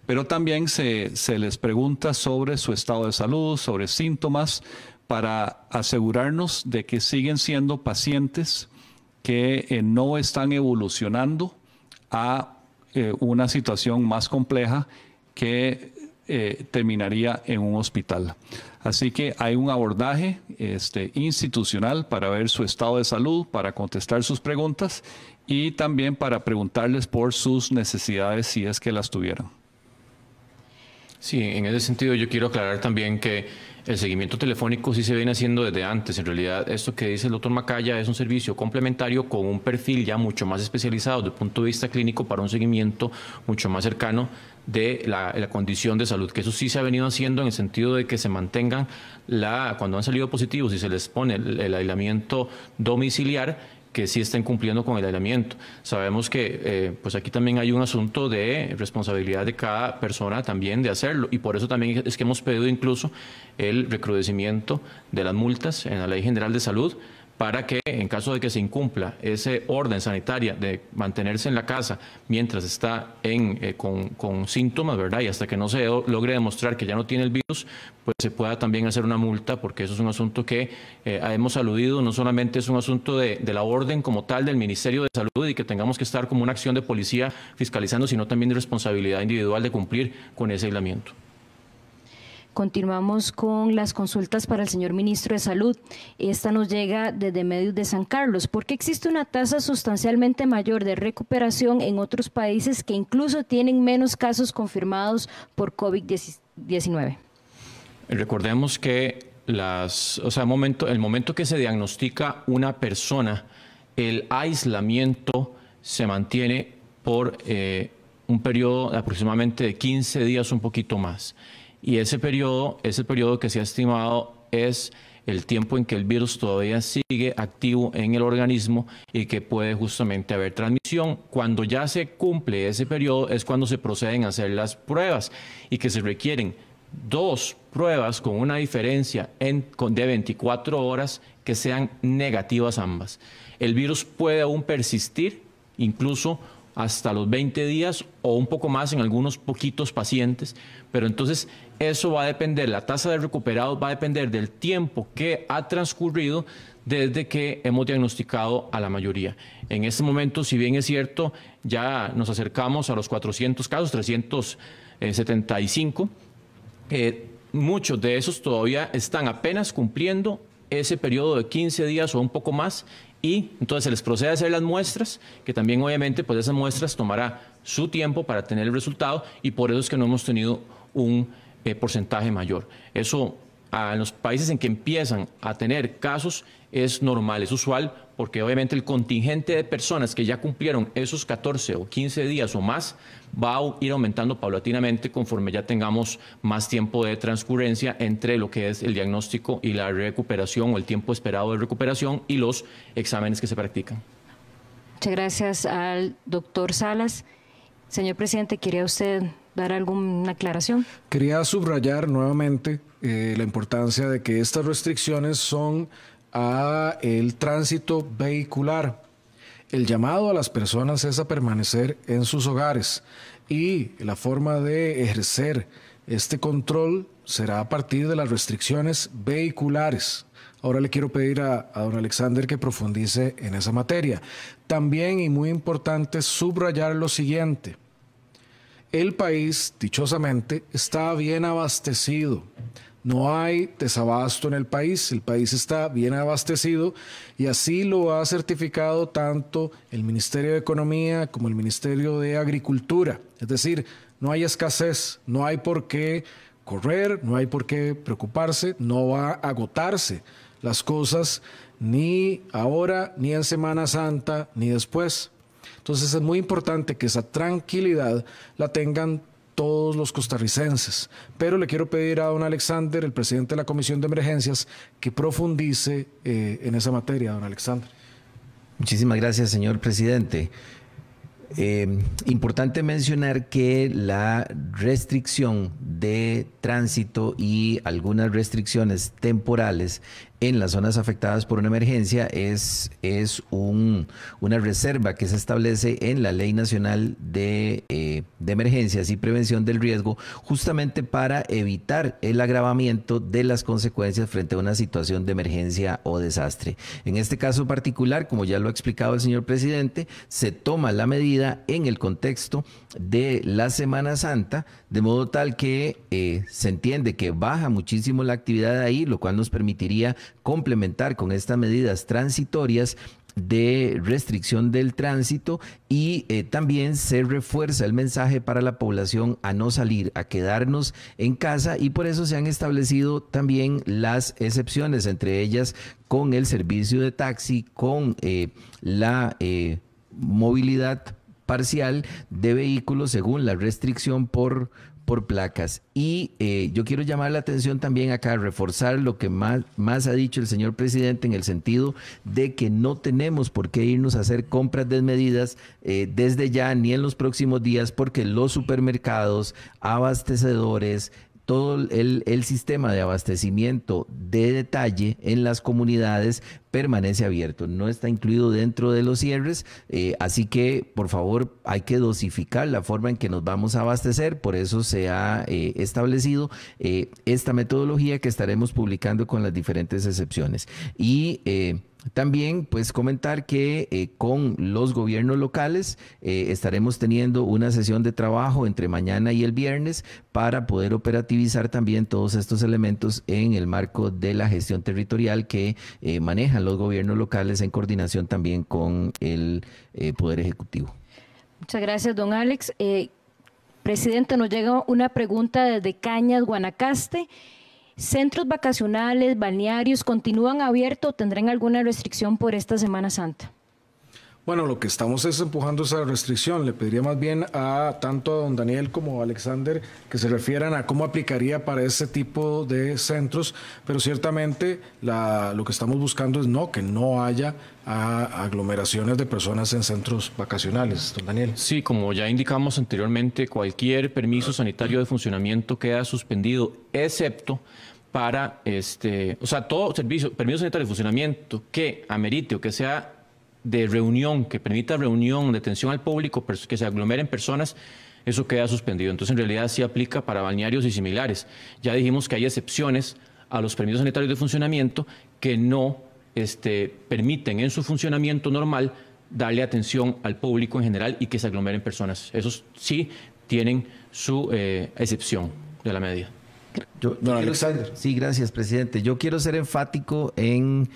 Pero también se, les pregunta sobre su estado de salud, sobre síntomas, para asegurarnos de que siguen siendo pacientes que eh, no están evolucionando a eh, una situación más compleja que terminaría en un hospital. Así que hay un abordaje este, institucional para ver su estado de salud, para contestar sus preguntas y también para preguntarles por sus necesidades si es que las tuvieron. Sí, en ese sentido yo quiero aclarar también que el seguimiento telefónico sí se viene haciendo desde antes. En realidad, esto que dice el doctor Macaya es un servicio complementario con un perfil ya mucho más especializado desde el punto de vista clínico para un seguimiento mucho más cercano de la, condición de salud, que eso sí se ha venido haciendo en el sentido de que se mantengan, la, cuando han salido positivos y se les pone el, aislamiento domiciliar, que sí estén cumpliendo con el aislamiento. Sabemos que eh, pues aquí también hay un asunto de responsabilidad de cada persona también de hacerlo y por eso también es que hemos pedido incluso el recrudecimiento de las multas en la Ley General de Salud para que en caso de que se incumpla ese orden sanitaria de mantenerse en la casa mientras está eh, con, síntomas, ¿verdad? Y hasta que no se logre demostrar que ya no tiene el virus, pues se pueda también hacer una multa, porque eso es un asunto que eh, hemos aludido, no solamente es un asunto de, de la orden como tal del Ministerio de Salud y que tengamos que estar como una acción de policía fiscalizando, sino también de responsabilidad individual de cumplir con ese aislamiento. Continuamos con las consultas para el señor ministro de Salud. Esta nos llega desde Medios de San Carlos. ¿Por qué existe una tasa sustancialmente mayor de recuperación en otros países que incluso tienen menos casos confirmados por COVID-19? Recordemos que las, o sea, el momento que se diagnostica una persona, el aislamiento se mantiene por eh, un periodo de aproximadamente de 15 días, un poquito más. Y ese periodo, ese periodo que se ha estimado es el tiempo en que el virus todavía sigue activo en el organismo y que puede justamente haber transmisión. Cuando ya se cumple ese periodo es cuando se proceden a hacer las pruebas y que se requieren dos pruebas con una diferencia de 24 horas que sean negativas ambas. El virus puede aún persistir, incluso hasta los 20 días o un poco más en algunos poquitos pacientes, pero entonces eso va a depender, la tasa de recuperados va a depender del tiempo que ha transcurrido desde que hemos diagnosticado a la mayoría. En este momento, si bien es cierto, ya nos acercamos a los 400 casos, 375, eh, muchos de esos todavía están apenas cumpliendo ese periodo de 15 días o un poco más y entonces se les procede a hacer las muestras, que también obviamente pues esas muestras tomará su tiempo para tener el resultado y por eso es que no hemos tenido un eh, porcentaje mayor. Eso a los países en que empiezan a tener casos es normal, es usual, porque obviamente el contingente de personas que ya cumplieron esos 14 o 15 días o más va a ir aumentando paulatinamente conforme ya tengamos más tiempo de transcurrencia entre lo que es el diagnóstico y la recuperación o el tiempo esperado de recuperación y los exámenes que se practican. Muchas gracias al doctor Salas. Señor presidente, ¿quería usted dar alguna aclaración? Quería subrayar nuevamente eh, la importancia de que estas restricciones son a el tránsito vehicular. El llamado a las personas es a permanecer en sus hogares y la forma de ejercer este control será a partir de las restricciones vehiculares. Ahora le quiero pedir a, don Alexander que profundice en esa materia. También, y muy importante, subrayar lo siguiente. El país, dichosamente, está bien abastecido. No hay desabasto en el país, el país está bien abastecido y así lo ha certificado tanto el Ministerio de Economía como el Ministerio de Agricultura. Es decir, no hay escasez, no hay por qué correr, no hay por qué preocuparse, no va a agotarse las cosas ni ahora, ni en Semana Santa, ni después. Entonces es muy importante que esa tranquilidad la tengan todos los costarricenses. Pero le quiero pedir a don Alexander, el presidente de la Comisión de Emergencias, que profundice eh, en esa materia, don Alexander. Muchísimas gracias, señor presidente. Em, importante mencionar que la restricción de tránsito y algunas restricciones temporales en las zonas afectadas por una emergencia es, es una reserva que se establece en la Ley Nacional eh, de, Emergencias y Prevención del Riesgo, justamente para evitar el agravamiento de las consecuencias frente a una situación de emergencia o desastre. En este caso particular, como ya lo ha explicado el señor presidente, se toma la medida en el contexto de la Semana Santa, de modo tal que eh, se entiende que baja muchísimo la actividad ahí, lo cual nos permitiría complementar con estas medidas transitorias de restricción del tránsito y eh, también se refuerza el mensaje para la población a no salir, a quedarnos en casa y por eso se han establecido también las excepciones, entre ellas con el servicio de taxi, con eh, la movilidad parcial de vehículos según la restricción por, por placas. Y eh, yo quiero llamar la atención también acá, reforzar lo que más, más ha dicho el señor presidente en el sentido de que no tenemos por qué irnos a hacer compras desmedidas eh, desde ya ni en los próximos días porque los supermercados, abastecedores, todo el, sistema de abastecimiento de detalle en las comunidades permanece abierto, no está incluido dentro de los cierres, eh, así que por favor hay que dosificar la forma en que nos vamos a abastecer, por eso se ha eh, establecido eh, esta metodología que estaremos publicando con las diferentes excepciones. Y también, pues comentar que eh, con los gobiernos locales eh, estaremos teniendo una sesión de trabajo entre mañana y el viernes para poder operativizar también todos estos elementos en el marco de la gestión territorial que eh, manejan los gobiernos locales en coordinación también con el Poder Ejecutivo. Muchas gracias, don Alex. Presidente, nos llega una pregunta desde Cañas, Guanacaste. Centros vacacionales, balnearios, ¿continúan abiertos o tendrán alguna restricción por esta Semana Santa? Bueno, lo que estamos es empujando esa restricción. Le pediría más bien a tanto a don Daniel como a Alexander que se refieran a cómo aplicaría para ese tipo de centros, pero ciertamente lo que estamos buscando es no, que no haya ah, aglomeraciones de personas en centros vacacionales, don Daniel. Sí, como ya indicamos anteriormente, cualquier permiso sanitario de funcionamiento queda suspendido, excepto para, este, o sea, todo servicio, permiso sanitario de funcionamiento que amerite o que sea de reunión, que permita reunión, detención al público, que se aglomeren personas, eso queda suspendido. Entonces, en realidad sí aplica para balnearios y similares. Ya dijimos que hay excepciones a los permisos sanitarios de funcionamiento que no este, permiten en su funcionamiento normal darle atención al público en general y que se aglomeren personas. Esos sí tienen su eh, excepción de la medida sí, gracias, presidente. Yo quiero ser enfático en,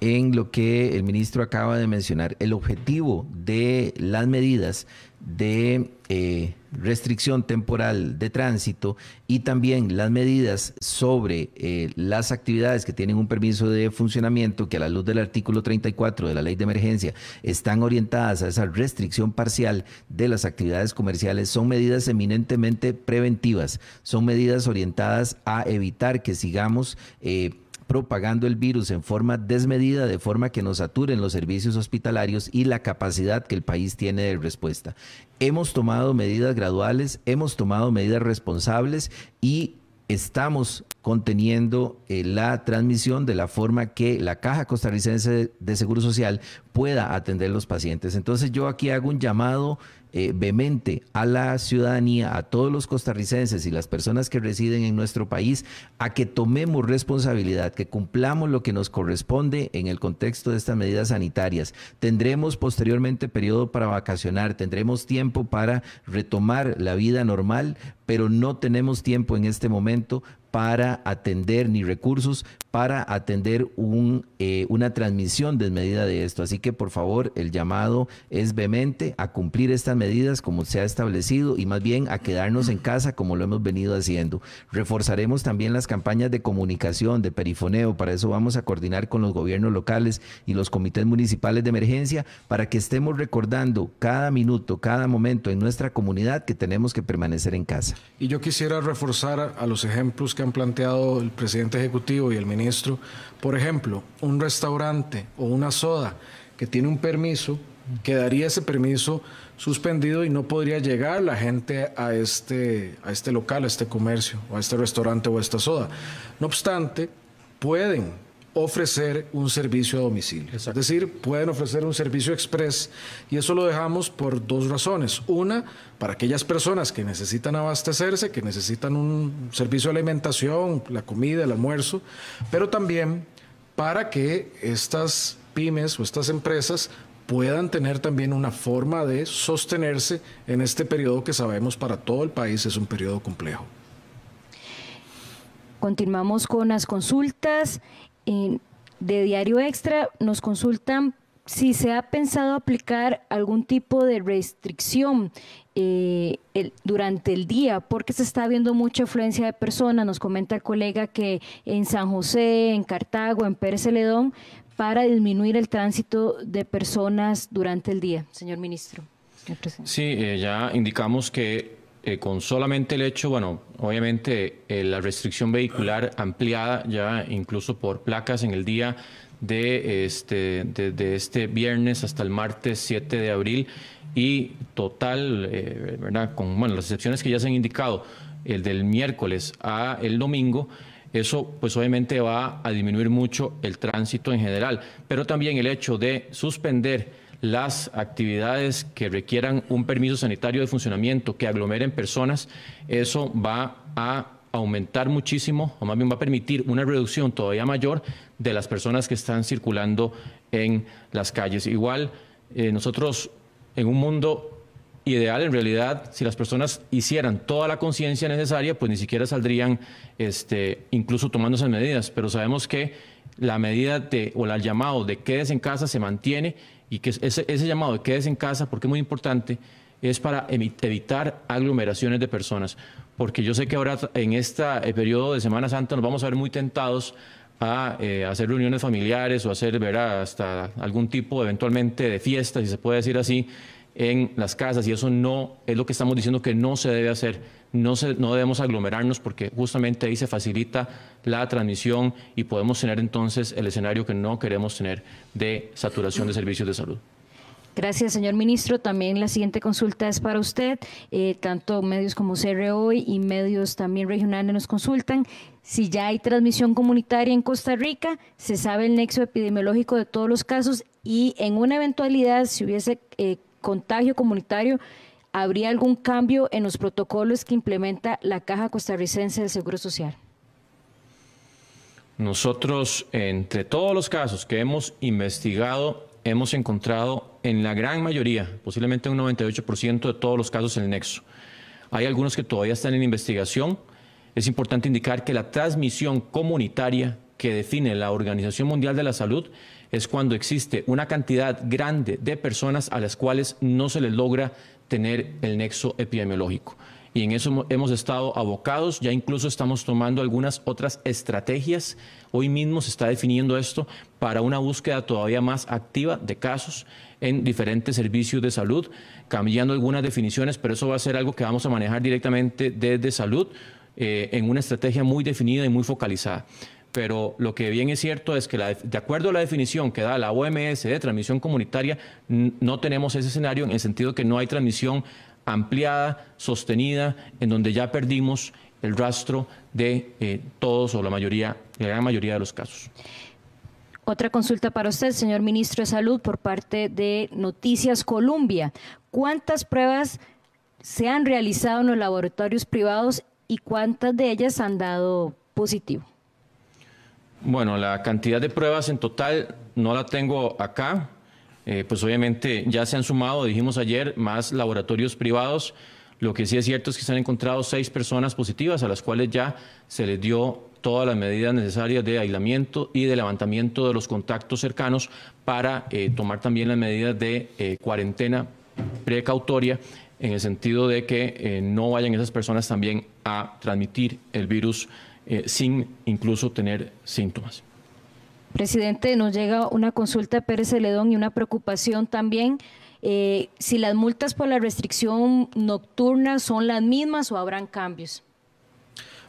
en lo que el ministro acaba de mencionar. El objetivo de las medidas de eh, restricción temporal de tránsito y también las medidas sobre eh, las actividades que tienen un permiso de funcionamiento que a la luz del artículo 34 de la ley de emergencia están orientadas a esa restricción parcial de las actividades comerciales son medidas eminentemente preventivas, son medidas orientadas a evitar que sigamos... Eh, propagando el virus en forma desmedida, de forma que nos saturen los servicios hospitalarios y la capacidad que el país tiene de respuesta. Hemos tomado medidas graduales, hemos tomado medidas responsables y estamos conteniendo eh, la transmisión de la forma que la Caja Costarricense de Seguro Social pueda atender los pacientes. Entonces yo aquí hago un llamado eh, vehemente a la ciudadanía, a todos los costarricenses y las personas que residen en nuestro país, a que tomemos responsabilidad, que cumplamos lo que nos corresponde en el contexto de estas medidas sanitarias. Tendremos posteriormente periodo para vacacionar, tendremos tiempo para retomar la vida normal, pero no tenemos tiempo en este momento para atender, ni recursos para atender un, eh, una transmisión desmedida de esto. Así que por favor, el llamado es vehemente a cumplir estas medidas como se ha establecido y más bien a quedarnos en casa como lo hemos venido haciendo. Reforzaremos también las campañas de comunicación, de perifoneo, para eso vamos a coordinar con los gobiernos locales y los comités municipales de emergencia para que estemos recordando cada minuto, cada momento en nuestra comunidad que tenemos que permanecer en casa. Y yo quisiera reforzar a los ejemplos que han planteado el presidente ejecutivo y el ministro. Por ejemplo, un restaurante o una soda que tiene un permiso, quedaría ese permiso suspendido y no podría llegar la gente a este, a este local, a este comercio, a este restaurante o a esta soda. No obstante, pueden ofrecer un servicio a domicilio. Es decir, pueden ofrecer un servicio express y eso lo dejamos por dos razones. Una, para aquellas personas que necesitan abastecerse, que necesitan un servicio de alimentación, la comida, el almuerzo, pero también para que estas pymes o estas empresas puedan tener también una forma de sostenerse en este periodo que sabemos para todo el país es un periodo complejo. Continuamos con las consultas de Diario Extra nos consultan si se ha pensado aplicar algún tipo de restricción eh, durante el día, porque se está viendo mucha afluencia de personas. Nos comenta el colega que en San José, en Cartago, en Pérez Celedón, para disminuir el tránsito de personas durante el día. Señor ministro. sí, eh, ya indicamos que eh, con solamente el hecho, bueno, obviamente eh, la restricción vehicular ampliada ya incluso por placas en el día de este, de, este viernes hasta el martes 7 de abril y total, eh, ¿verdad? Con bueno, las excepciones que ya se han indicado, el del miércoles a el domingo, eso pues obviamente va a disminuir mucho el tránsito en general, pero también el hecho de suspender las actividades que requieran un permiso sanitario de funcionamiento, que aglomeren personas, eso va a aumentar muchísimo, o más bien va a permitir una reducción todavía mayor de las personas que están circulando en las calles. Igual, eh, nosotros en un mundo ideal, en realidad, si las personas hicieran toda la conciencia necesaria, pues ni siquiera saldrían este, incluso tomando esas medidas, pero sabemos que la medida de, o el llamado de quedes en casa se mantiene y que ese, ese llamado de quedes en casa, porque es muy importante, es para evitar aglomeraciones de personas, porque yo sé que ahora en este eh, periodo de Semana Santa nos vamos a ver muy tentados a eh, hacer reuniones familiares o hacer ver hasta algún tipo eventualmente de fiestas, si se puede decir así, en las casas, y eso no es lo que estamos diciendo que no se debe hacer no, debemos aglomerarnos porque justamente ahí se facilita la transmisión y podemos tener entonces el escenario que no queremos tener de saturación de servicios de salud. Gracias, señor ministro. También la siguiente consulta es para usted. Eh, tanto medios como CR y medios también regionales nos consultan si ya hay transmisión comunitaria en Costa Rica, se sabe el nexo epidemiológico de todos los casos y en una eventualidad, si hubiese eh, contagio comunitario, ¿habría algún cambio en los protocolos que implementa la Caja Costarricense de Seguro Social? Nosotros, entre todos los casos que hemos investigado, hemos encontrado en la gran mayoría, posiblemente un 98% de todos los casos en el nexo. Hay algunos que todavía están en investigación. Es importante indicar que la transmisión comunitaria que define la Organización Mundial de la Salud es cuando existe una cantidad grande de personas a las cuales no se les logra tener el nexo epidemiológico. Y en eso hemos estado abocados, ya incluso estamos tomando algunas otras estrategias. Hoy mismo se está definiendo esto para una búsqueda todavía más activa de casos en diferentes servicios de salud, cambiando algunas definiciones, pero eso va a ser algo que vamos a manejar directamente desde salud eh, en una estrategia muy definida y muy focalizada pero lo que bien es cierto es que de acuerdo a la definición que da la OMS de transmisión comunitaria, no tenemos ese escenario en el sentido que no hay transmisión ampliada, sostenida, en donde ya perdimos el rastro de eh, todos o la mayoría, la gran mayoría de los casos. Otra consulta para usted, señor ministro de Salud, por parte de Noticias Colombia. ¿Cuántas pruebas se han realizado en los laboratorios privados y cuántas de ellas han dado positivo? Bueno, la cantidad de pruebas en total no la tengo acá. Eh, pues obviamente ya se han sumado, dijimos ayer, más laboratorios privados. Lo que sí es cierto es que se han encontrado seis personas positivas a las cuales ya se les dio todas las medidas necesarias de aislamiento y de levantamiento de los contactos cercanos para eh, tomar también las medidas de eh, cuarentena precautoria en el sentido de que no vayan esas personas también a transmitir el virus eh, sin incluso tener síntomas. Presidente, nos llega una consulta de Pérez Celedón y una preocupación también. Eh, si las multas por la restricción nocturna son las mismas o habrán cambios.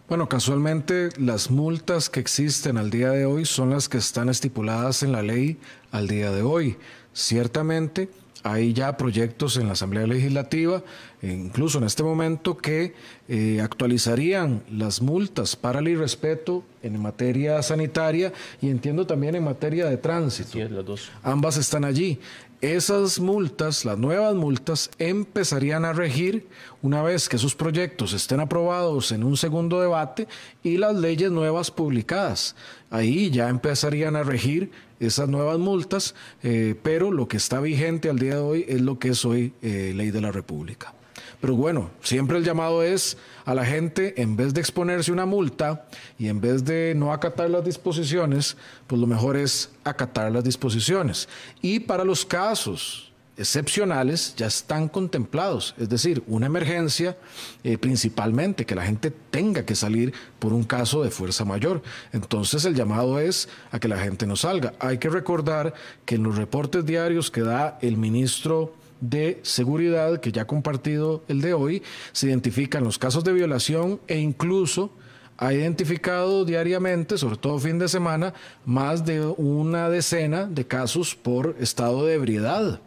Bueno, casualmente las multas que existen al día de hoy son las que están estipuladas en la ley al día de hoy. Ciertamente, hay ya proyectos en la Asamblea Legislativa, e incluso en este momento, que eh, actualizarían las multas para el irrespeto en materia sanitaria y entiendo también en materia de tránsito. las dos. Ambas están allí. Esas multas, las nuevas multas, empezarían a regir una vez que sus proyectos estén aprobados en un segundo debate y las leyes nuevas publicadas. Ahí ya empezarían a regir esas nuevas multas, eh, pero lo que está vigente al día de hoy es lo que es hoy eh, ley de la República. Pero bueno, siempre el llamado es a la gente, en vez de exponerse una multa y en vez de no acatar las disposiciones, pues lo mejor es acatar las disposiciones. Y para los casos excepcionales ya están contemplados, es decir, una emergencia eh, principalmente, que la gente tenga que salir por un caso de fuerza mayor. Entonces el llamado es a que la gente no salga. Hay que recordar que en los reportes diarios que da el ministro de seguridad que ya ha compartido el de hoy, se identifican los casos de violación e incluso ha identificado diariamente, sobre todo fin de semana, más de una decena de casos por estado de ebriedad,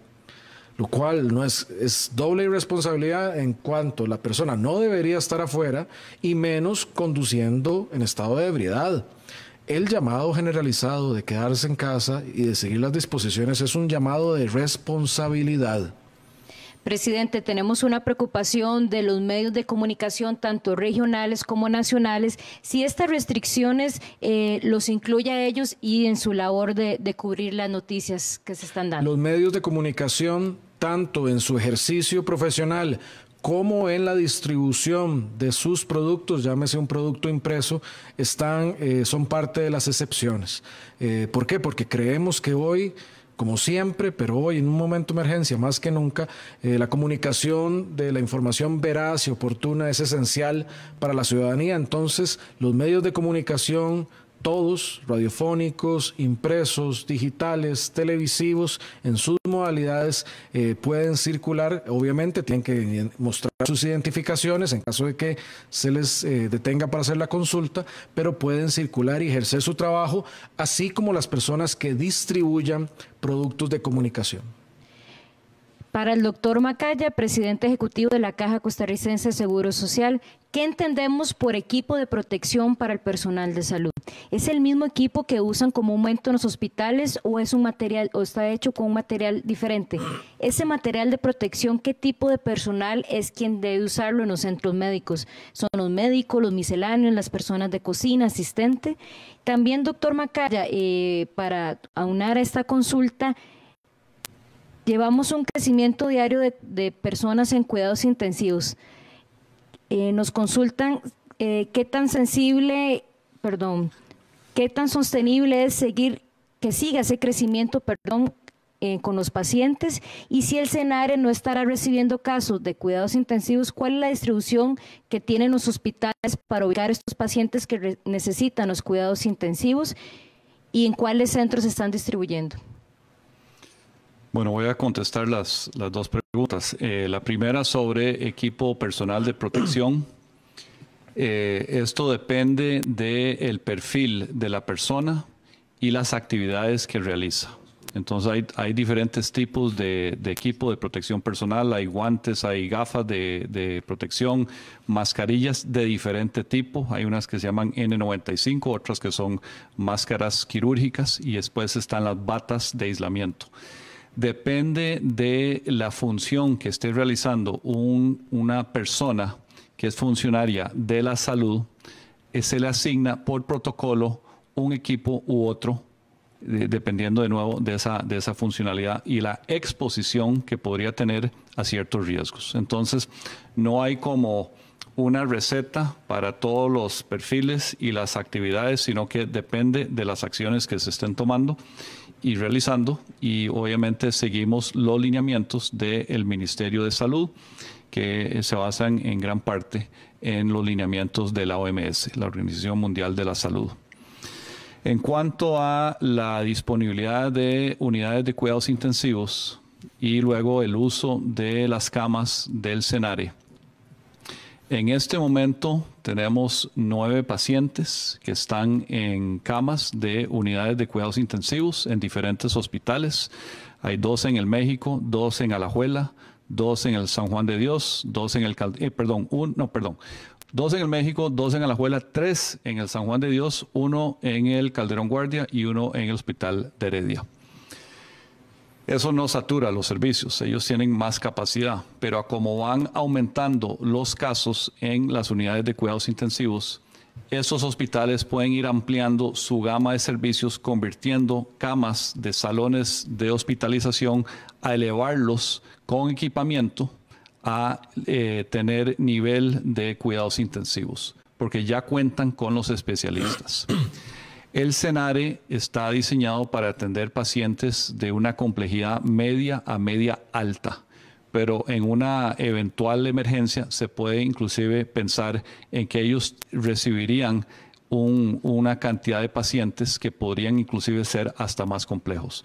lo cual no es, es doble irresponsabilidad en cuanto la persona no debería estar afuera y menos conduciendo en estado de ebriedad. El llamado generalizado de quedarse en casa y de seguir las disposiciones es un llamado de responsabilidad. Presidente, tenemos una preocupación de los medios de comunicación, tanto regionales como nacionales, si estas restricciones eh, los incluye a ellos y en su labor de, cubrir las noticias que se están dando. Los medios de comunicación, tanto en su ejercicio profesional como en la distribución de sus productos, llámese un producto impreso, están, eh, son parte de las excepciones. Eh, ¿Por qué? Porque creemos que hoy como siempre, pero hoy en un momento de emergencia más que nunca, eh, la comunicación de la información veraz y oportuna es esencial para la ciudadanía. Entonces, los medios de comunicación todos, radiofónicos, impresos, digitales, televisivos, en sus modalidades eh, pueden circular. Obviamente tienen que mostrar sus identificaciones en caso de que se les eh, detenga para hacer la consulta, pero pueden circular y ejercer su trabajo, así como las personas que distribuyan productos de comunicación. Para el doctor Macaya, presidente ejecutivo de la Caja Costarricense de Seguro Social, ¿qué entendemos por equipo de protección para el personal de salud? ¿Es el mismo equipo que usan comúnmente en los hospitales o es un material o está hecho con un material diferente? Ese material de protección, ¿qué tipo de personal es quien debe usarlo en los centros médicos? ¿Son los médicos, los misceláneos, las personas de cocina, asistente? También, doctor Macaya, eh, para aunar esta consulta, Llevamos un crecimiento diario de, personas en cuidados intensivos. Eh, nos consultan eh, qué tan sensible, perdón, qué tan sostenible es seguir, que siga ese crecimiento, perdón, eh, con los pacientes y si el CENARE no estará recibiendo casos de cuidados intensivos, cuál es la distribución que tienen los hospitales para ubicar estos pacientes que necesitan los cuidados intensivos y en cuáles centros se están distribuyendo. Bueno, voy a contestar las, dos preguntas. Eh, la primera sobre equipo personal de protección. Eh, esto depende del perfil de la persona y las actividades que realiza. Entonces hay, diferentes tipos de, equipo de protección personal, hay guantes, hay gafas de, de, protección, mascarillas de diferente tipo, hay unas que se llaman N95, otras que son máscaras quirúrgicas y después están las batas de aislamiento depende de la función que esté realizando una persona que es funcionaria de la salud, eh, se le asigna por protocolo un equipo u otro, eh, dependiendo de nuevo de esa, de esa funcionalidad y la exposición que podría tener a ciertos riesgos. Entonces, no hay como una receta para todos los perfiles y las actividades, sino que depende de las acciones que se estén tomando y realizando y obviamente seguimos los lineamientos del Ministerio de Salud que se basan en gran parte en los lineamientos de la OMS, la Organización Mundial de la Salud. En cuanto a la disponibilidad de unidades de cuidados intensivos y luego el uso de las camas del CENARE, en este momento tenemos nueve pacientes que están en camas de unidades de cuidados intensivos en diferentes hospitales. Hay dos en el México, dos en Alajuela, dos en el San Juan de Dios, dos en el eh, perdón, perdón, dos en el México, dos en Alajuela, tres en el San Juan de Dios, uno en el Calderón Guardia y uno en el Hospital de Heredia. Eso no satura los servicios, ellos tienen más capacidad, pero a como van aumentando los casos en las unidades de cuidados intensivos, esos hospitales pueden ir ampliando su gama de servicios, convirtiendo camas de salones de hospitalización a elevarlos con equipamiento a eh, tener nivel de cuidados intensivos, porque ya cuentan con los especialistas. El CENARE está diseñado para atender pacientes de una complejidad media a media alta pero en una eventual emergencia se puede inclusive pensar en que ellos recibirían una cantidad de pacientes que podrían inclusive ser hasta más complejos.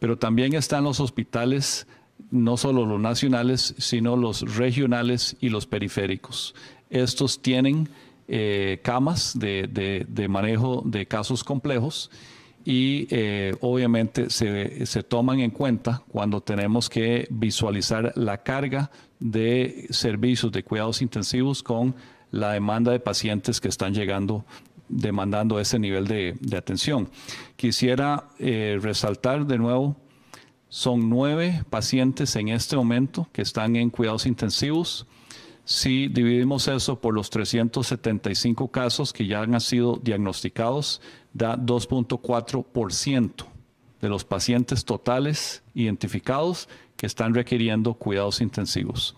Pero también están los hospitales, no solo los nacionales, sino los regionales y los periféricos. Estos tienen eh, camas de, manejo de casos complejos y eh, obviamente se, toman en cuenta cuando tenemos que visualizar la carga de servicios de cuidados intensivos con la demanda de pacientes que están llegando demandando ese nivel de, atención. Quisiera eh, resaltar de nuevo, son nueve pacientes en este momento que están en cuidados intensivos si dividimos eso por los 375 casos que ya han sido diagnosticados, da 2.4% de los pacientes totales identificados que están requiriendo cuidados intensivos.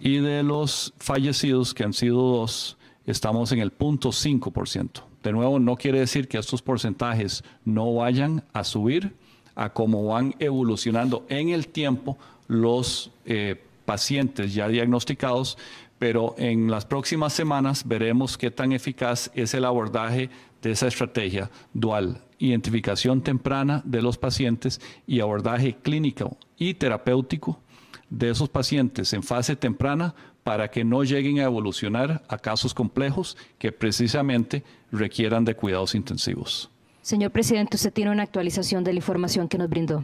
Y de los fallecidos, que han sido dos, estamos en el 0.5%. De nuevo, no quiere decir que estos porcentajes no vayan a subir a cómo van evolucionando en el tiempo los eh, pacientes ya diagnosticados, pero en las próximas semanas veremos qué tan eficaz es el abordaje de esa estrategia dual, identificación temprana de los pacientes y abordaje clínico y terapéutico de esos pacientes en fase temprana para que no lleguen a evolucionar a casos complejos que precisamente requieran de cuidados intensivos. Señor presidente, usted tiene una actualización de la información que nos brindó.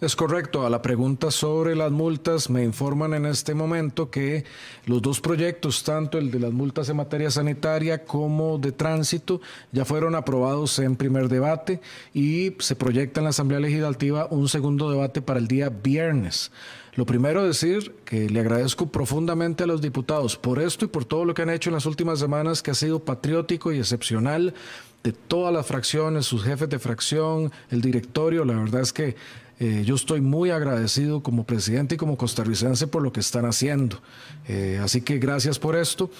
Es correcto. A la pregunta sobre las multas, me informan en este momento que los dos proyectos, tanto el de las multas en materia sanitaria como de tránsito, ya fueron aprobados en primer debate y se proyecta en la Asamblea Legislativa un segundo debate para el día viernes. Lo primero decir que le agradezco profundamente a los diputados por esto y por todo lo que han hecho en las últimas semanas, que ha sido patriótico y excepcional de todas las fracciones, sus jefes de fracción, el directorio, la verdad es que eh, yo estoy muy agradecido como presidente y como costarricense por lo que están haciendo. Eh, así que gracias por esto.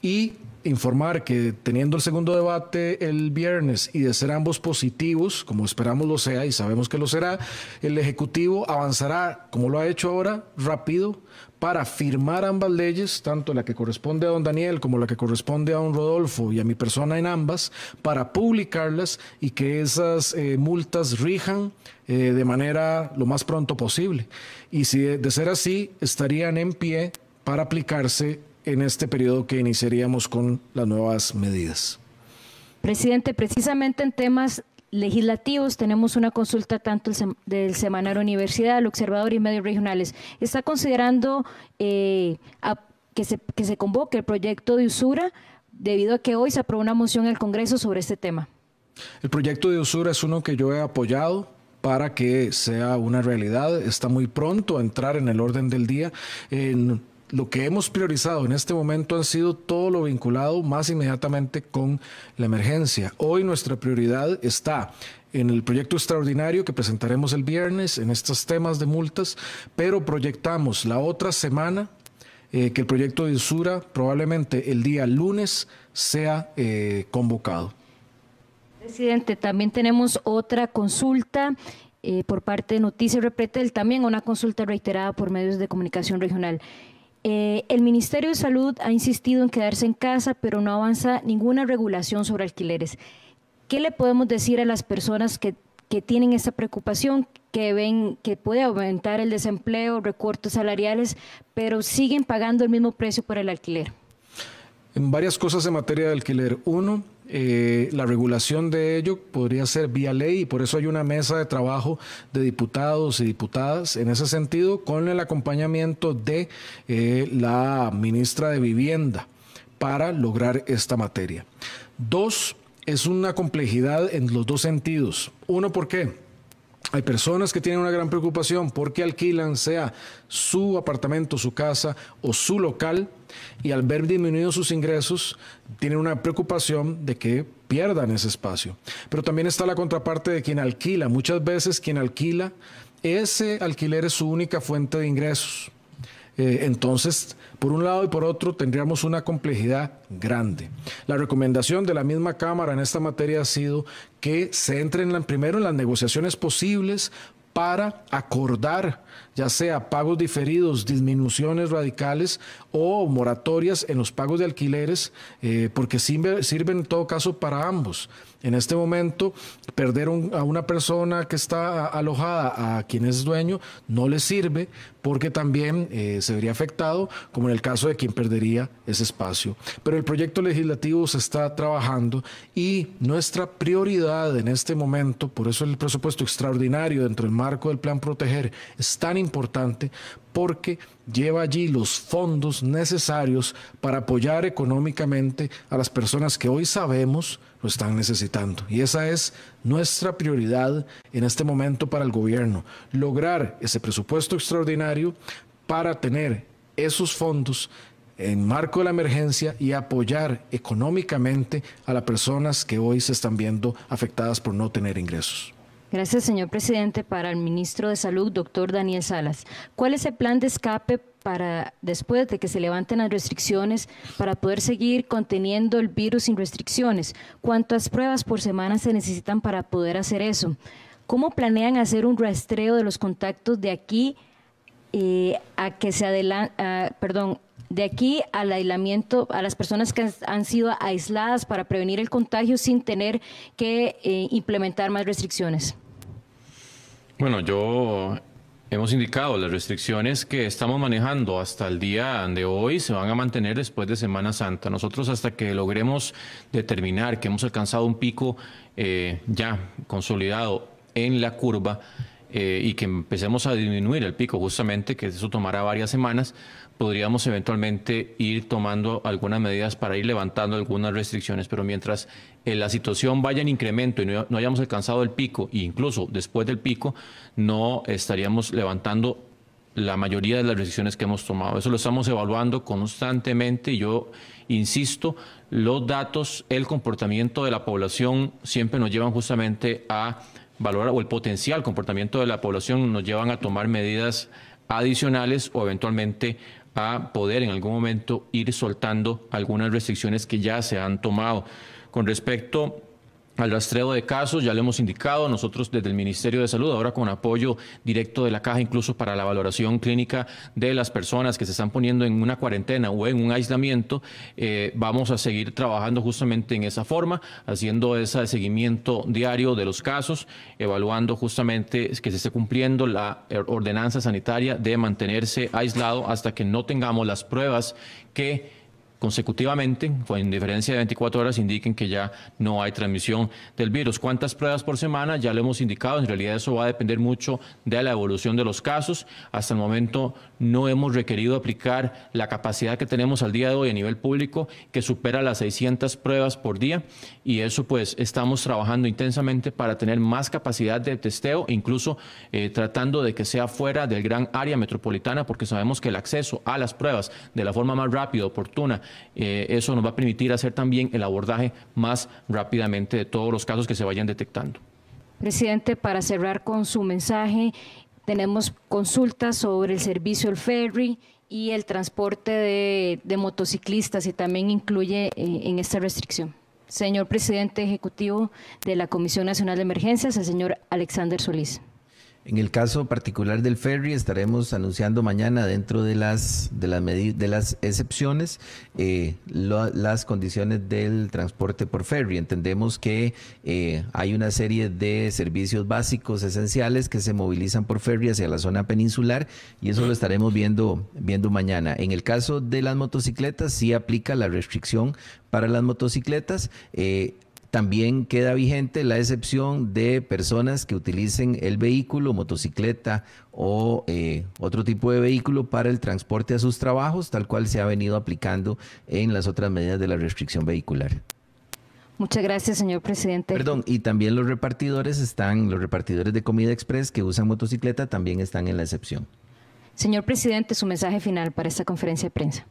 Y informar que teniendo el segundo debate el viernes y de ser ambos positivos, como esperamos lo sea y sabemos que lo será, el Ejecutivo avanzará, como lo ha hecho ahora, rápido para firmar ambas leyes, tanto la que corresponde a don Daniel como la que corresponde a don Rodolfo y a mi persona en ambas, para publicarlas y que esas eh, multas rijan eh, de manera lo más pronto posible. Y si de, ser así, estarían en pie para aplicarse en este periodo que iniciaríamos con las nuevas medidas. Presidente, precisamente en temas legislativos tenemos una consulta tanto del Semanario Universidad, el Observador y medios regionales. ¿Está considerando eh, que, se, que se convoque el proyecto de usura debido a que hoy se aprobó una moción en el Congreso sobre este tema? El proyecto de usura es uno que yo he apoyado para que sea una realidad. Está muy pronto a entrar en el orden del día. lo que hemos priorizado en este momento han sido todo lo vinculado más inmediatamente con la emergencia. Hoy nuestra prioridad está en el proyecto extraordinario que presentaremos el viernes en estos temas de multas, pero proyectamos la otra semana eh, que el proyecto de usura probablemente el día lunes sea eh, convocado. Presidente, también tenemos otra consulta eh, por parte de Noticias Repretel, también una consulta reiterada por medios de comunicación regional. Eh, el Ministerio de Salud ha insistido en quedarse en casa, pero no avanza ninguna regulación sobre alquileres. ¿Qué le podemos decir a las personas que, tienen esa preocupación, que ven que puede aumentar el desempleo, recortes salariales, pero siguen pagando el mismo precio por el alquiler? En varias cosas en materia de alquiler. Uno, eh, la regulación de ello podría ser vía ley y por eso hay una mesa de trabajo de diputados y diputadas en ese sentido con el acompañamiento de eh, la ministra de Vivienda para lograr esta materia. Dos, es una complejidad en los dos sentidos. Uno, porque Hay personas que tienen una gran preocupación porque alquilan sea su apartamento, su casa o su local y al ver disminuidos sus ingresos, tienen una preocupación de que pierdan ese espacio. Pero también está la contraparte de quien alquila. Muchas veces quien alquila, ese alquiler es su única fuente de ingresos. Eh, entonces, por un lado y por otro, tendríamos una complejidad grande. La recomendación de la misma Cámara en esta materia ha sido que se entren primero en las negociaciones posibles para acordar ya sea pagos diferidos, disminuciones radicales o moratorias en los pagos de alquileres, eh, porque sirven en todo caso para ambos en este momento perder a una persona que está alojada a quien es dueño no le sirve porque también eh, se vería afectado, como en el caso de quien perdería ese espacio. Pero el proyecto legislativo se está trabajando y nuestra prioridad en este momento, por eso el presupuesto extraordinario dentro del marco del plan Proteger es tan importante, porque lleva allí los fondos necesarios para apoyar económicamente a las personas que hoy sabemos lo están necesitando. Y esa es nuestra prioridad en este momento para el gobierno, lograr ese presupuesto extraordinario para tener esos fondos en marco de la emergencia y apoyar económicamente a las personas que hoy se están viendo afectadas por no tener ingresos. Gracias, señor presidente. Para el ministro de Salud, doctor Daniel Salas, ¿cuál es el plan de escape para después de que se levanten las restricciones para poder seguir conteniendo el virus sin restricciones? ¿Cuántas pruebas por semana se necesitan para poder hacer eso? ¿Cómo planean hacer un rastreo de los contactos de aquí eh, a que se perdón, de aquí al aislamiento, a las personas que han sido aisladas para prevenir el contagio sin tener que eh, implementar más restricciones? Bueno, yo hemos indicado las restricciones que estamos manejando hasta el día de hoy se van a mantener después de Semana Santa. Nosotros hasta que logremos determinar que hemos alcanzado un pico eh, ya consolidado en la curva eh, y que empecemos a disminuir el pico justamente, que eso tomará varias semanas, podríamos eventualmente ir tomando algunas medidas para ir levantando algunas restricciones, pero mientras eh, la situación vaya en incremento y no, hayamos alcanzado el pico, e incluso después del pico, no estaríamos levantando la mayoría de las restricciones que hemos tomado. Eso lo estamos evaluando constantemente yo insisto, los datos, el comportamiento de la población siempre nos llevan justamente a valorar o el potencial comportamiento de la población nos llevan a tomar medidas adicionales o eventualmente a poder en algún momento ir soltando algunas restricciones que ya se han tomado. Con respecto al rastreo de casos, ya lo hemos indicado, nosotros desde el Ministerio de Salud, ahora con apoyo directo de la caja, incluso para la valoración clínica de las personas que se están poniendo en una cuarentena o en un aislamiento, eh, vamos a seguir trabajando justamente en esa forma, haciendo ese seguimiento diario de los casos, evaluando justamente que se esté cumpliendo la ordenanza sanitaria de mantenerse aislado hasta que no tengamos las pruebas que consecutivamente, en diferencia de 24 horas, indiquen que ya no hay transmisión del virus. ¿Cuántas pruebas por semana? Ya lo hemos indicado. En realidad eso va a depender mucho de la evolución de los casos. Hasta el momento no hemos requerido aplicar la capacidad que tenemos al día de hoy a nivel público, que supera las 600 pruebas por día, y eso pues estamos trabajando intensamente para tener más capacidad de testeo, incluso eh, tratando de que sea fuera del gran área metropolitana, porque sabemos que el acceso a las pruebas de la forma más rápida, oportuna, eh, eso nos va a permitir hacer también el abordaje más rápidamente de todos los casos que se vayan detectando. Presidente, para cerrar con su mensaje tenemos consultas sobre el servicio del ferry y el transporte de, motociclistas y también incluye eh, en esta restricción. Señor presidente ejecutivo de la Comisión Nacional de Emergencias, el señor Alexander Solís. En el caso particular del ferry, estaremos anunciando mañana dentro de las, de las, de las excepciones eh, las condiciones del transporte por ferry. Entendemos que eh, hay una serie de servicios básicos esenciales que se movilizan por ferry hacia la zona peninsular y eso lo estaremos viendo, viendo mañana. En el caso de las motocicletas, sí aplica la restricción para las motocicletas. Eh, también queda vigente la excepción de personas que utilicen el vehículo, motocicleta o eh, otro tipo de vehículo para el transporte a sus trabajos, tal cual se ha venido aplicando en las otras medidas de la restricción vehicular. Muchas gracias, señor presidente. Perdón, y también los repartidores están, los repartidores de comida express que usan motocicleta también están en la excepción. Señor presidente, su mensaje final para esta conferencia de prensa.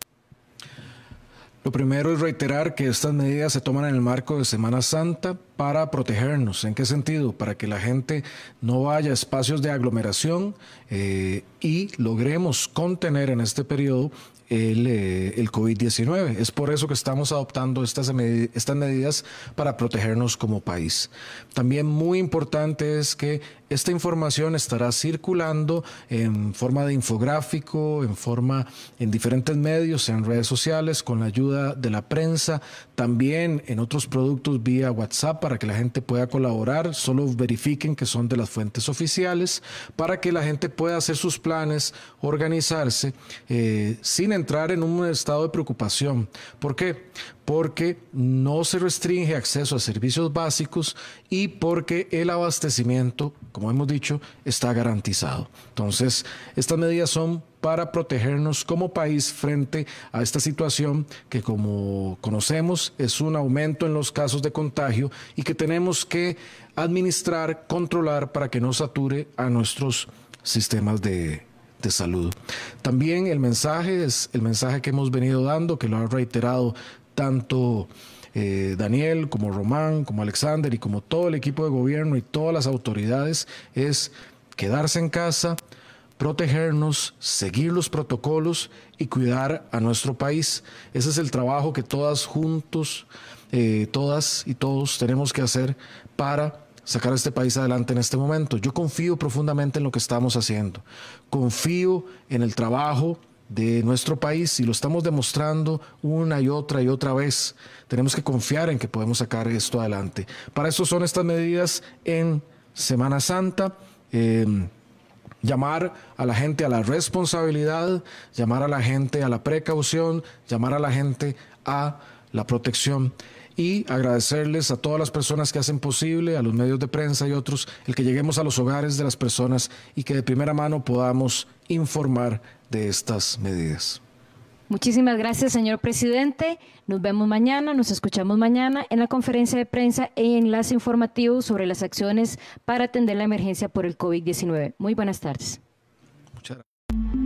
Lo primero es reiterar que estas medidas se toman en el marco de Semana Santa para protegernos. ¿En qué sentido? Para que la gente no vaya a espacios de aglomeración eh, y logremos contener en este periodo el, eh, COVID-19. Es por eso que estamos adoptando estas medidas para protegernos como país. También muy importante es que esta información estará circulando en forma de infográfico, en forma en diferentes medios, en redes sociales, con la ayuda de la prensa, también en otros productos vía WhatsApp para que la gente pueda colaborar. Solo verifiquen que son de las fuentes oficiales para que la gente pueda hacer sus planes, organizarse, eh, sin entrar en un estado de preocupación. ¿Por qué? porque no se restringe acceso a servicios básicos y porque el abastecimiento, como hemos dicho, está garantizado. Entonces, estas medidas son para protegernos como país frente a esta situación que como conocemos es un aumento en los casos de contagio y que tenemos que administrar, controlar para que no sature a nuestros sistemas de de salud. También el mensaje es el mensaje que hemos venido dando, que lo ha reiterado tanto eh, Daniel como Román, como Alexander y como todo el equipo de gobierno y todas las autoridades es quedarse en casa, protegernos, seguir los protocolos y cuidar a nuestro país. Ese es el trabajo que todas juntos, eh, todas y todos tenemos que hacer para sacar a este país adelante en este momento. Yo confío profundamente en lo que estamos haciendo. Confío en el trabajo de nuestro país y lo estamos demostrando una y otra y otra vez. Tenemos que confiar en que podemos sacar esto adelante. Para eso son estas medidas en Semana Santa. Em, llamar a la gente a la responsabilidad, llamar a la gente a la precaución, llamar a la gente a la protección y agradecerles a todas las personas que hacen posible, a los medios de prensa y otros, el que lleguemos a los hogares de las personas y que de primera mano podamos informar de estas medidas. Muchísimas gracias, señor presidente. Nos vemos mañana, nos escuchamos mañana en la conferencia de prensa e enlace informativo sobre las acciones para atender la emergencia por el COVID-19. Muy buenas tardes. Muchas gracias.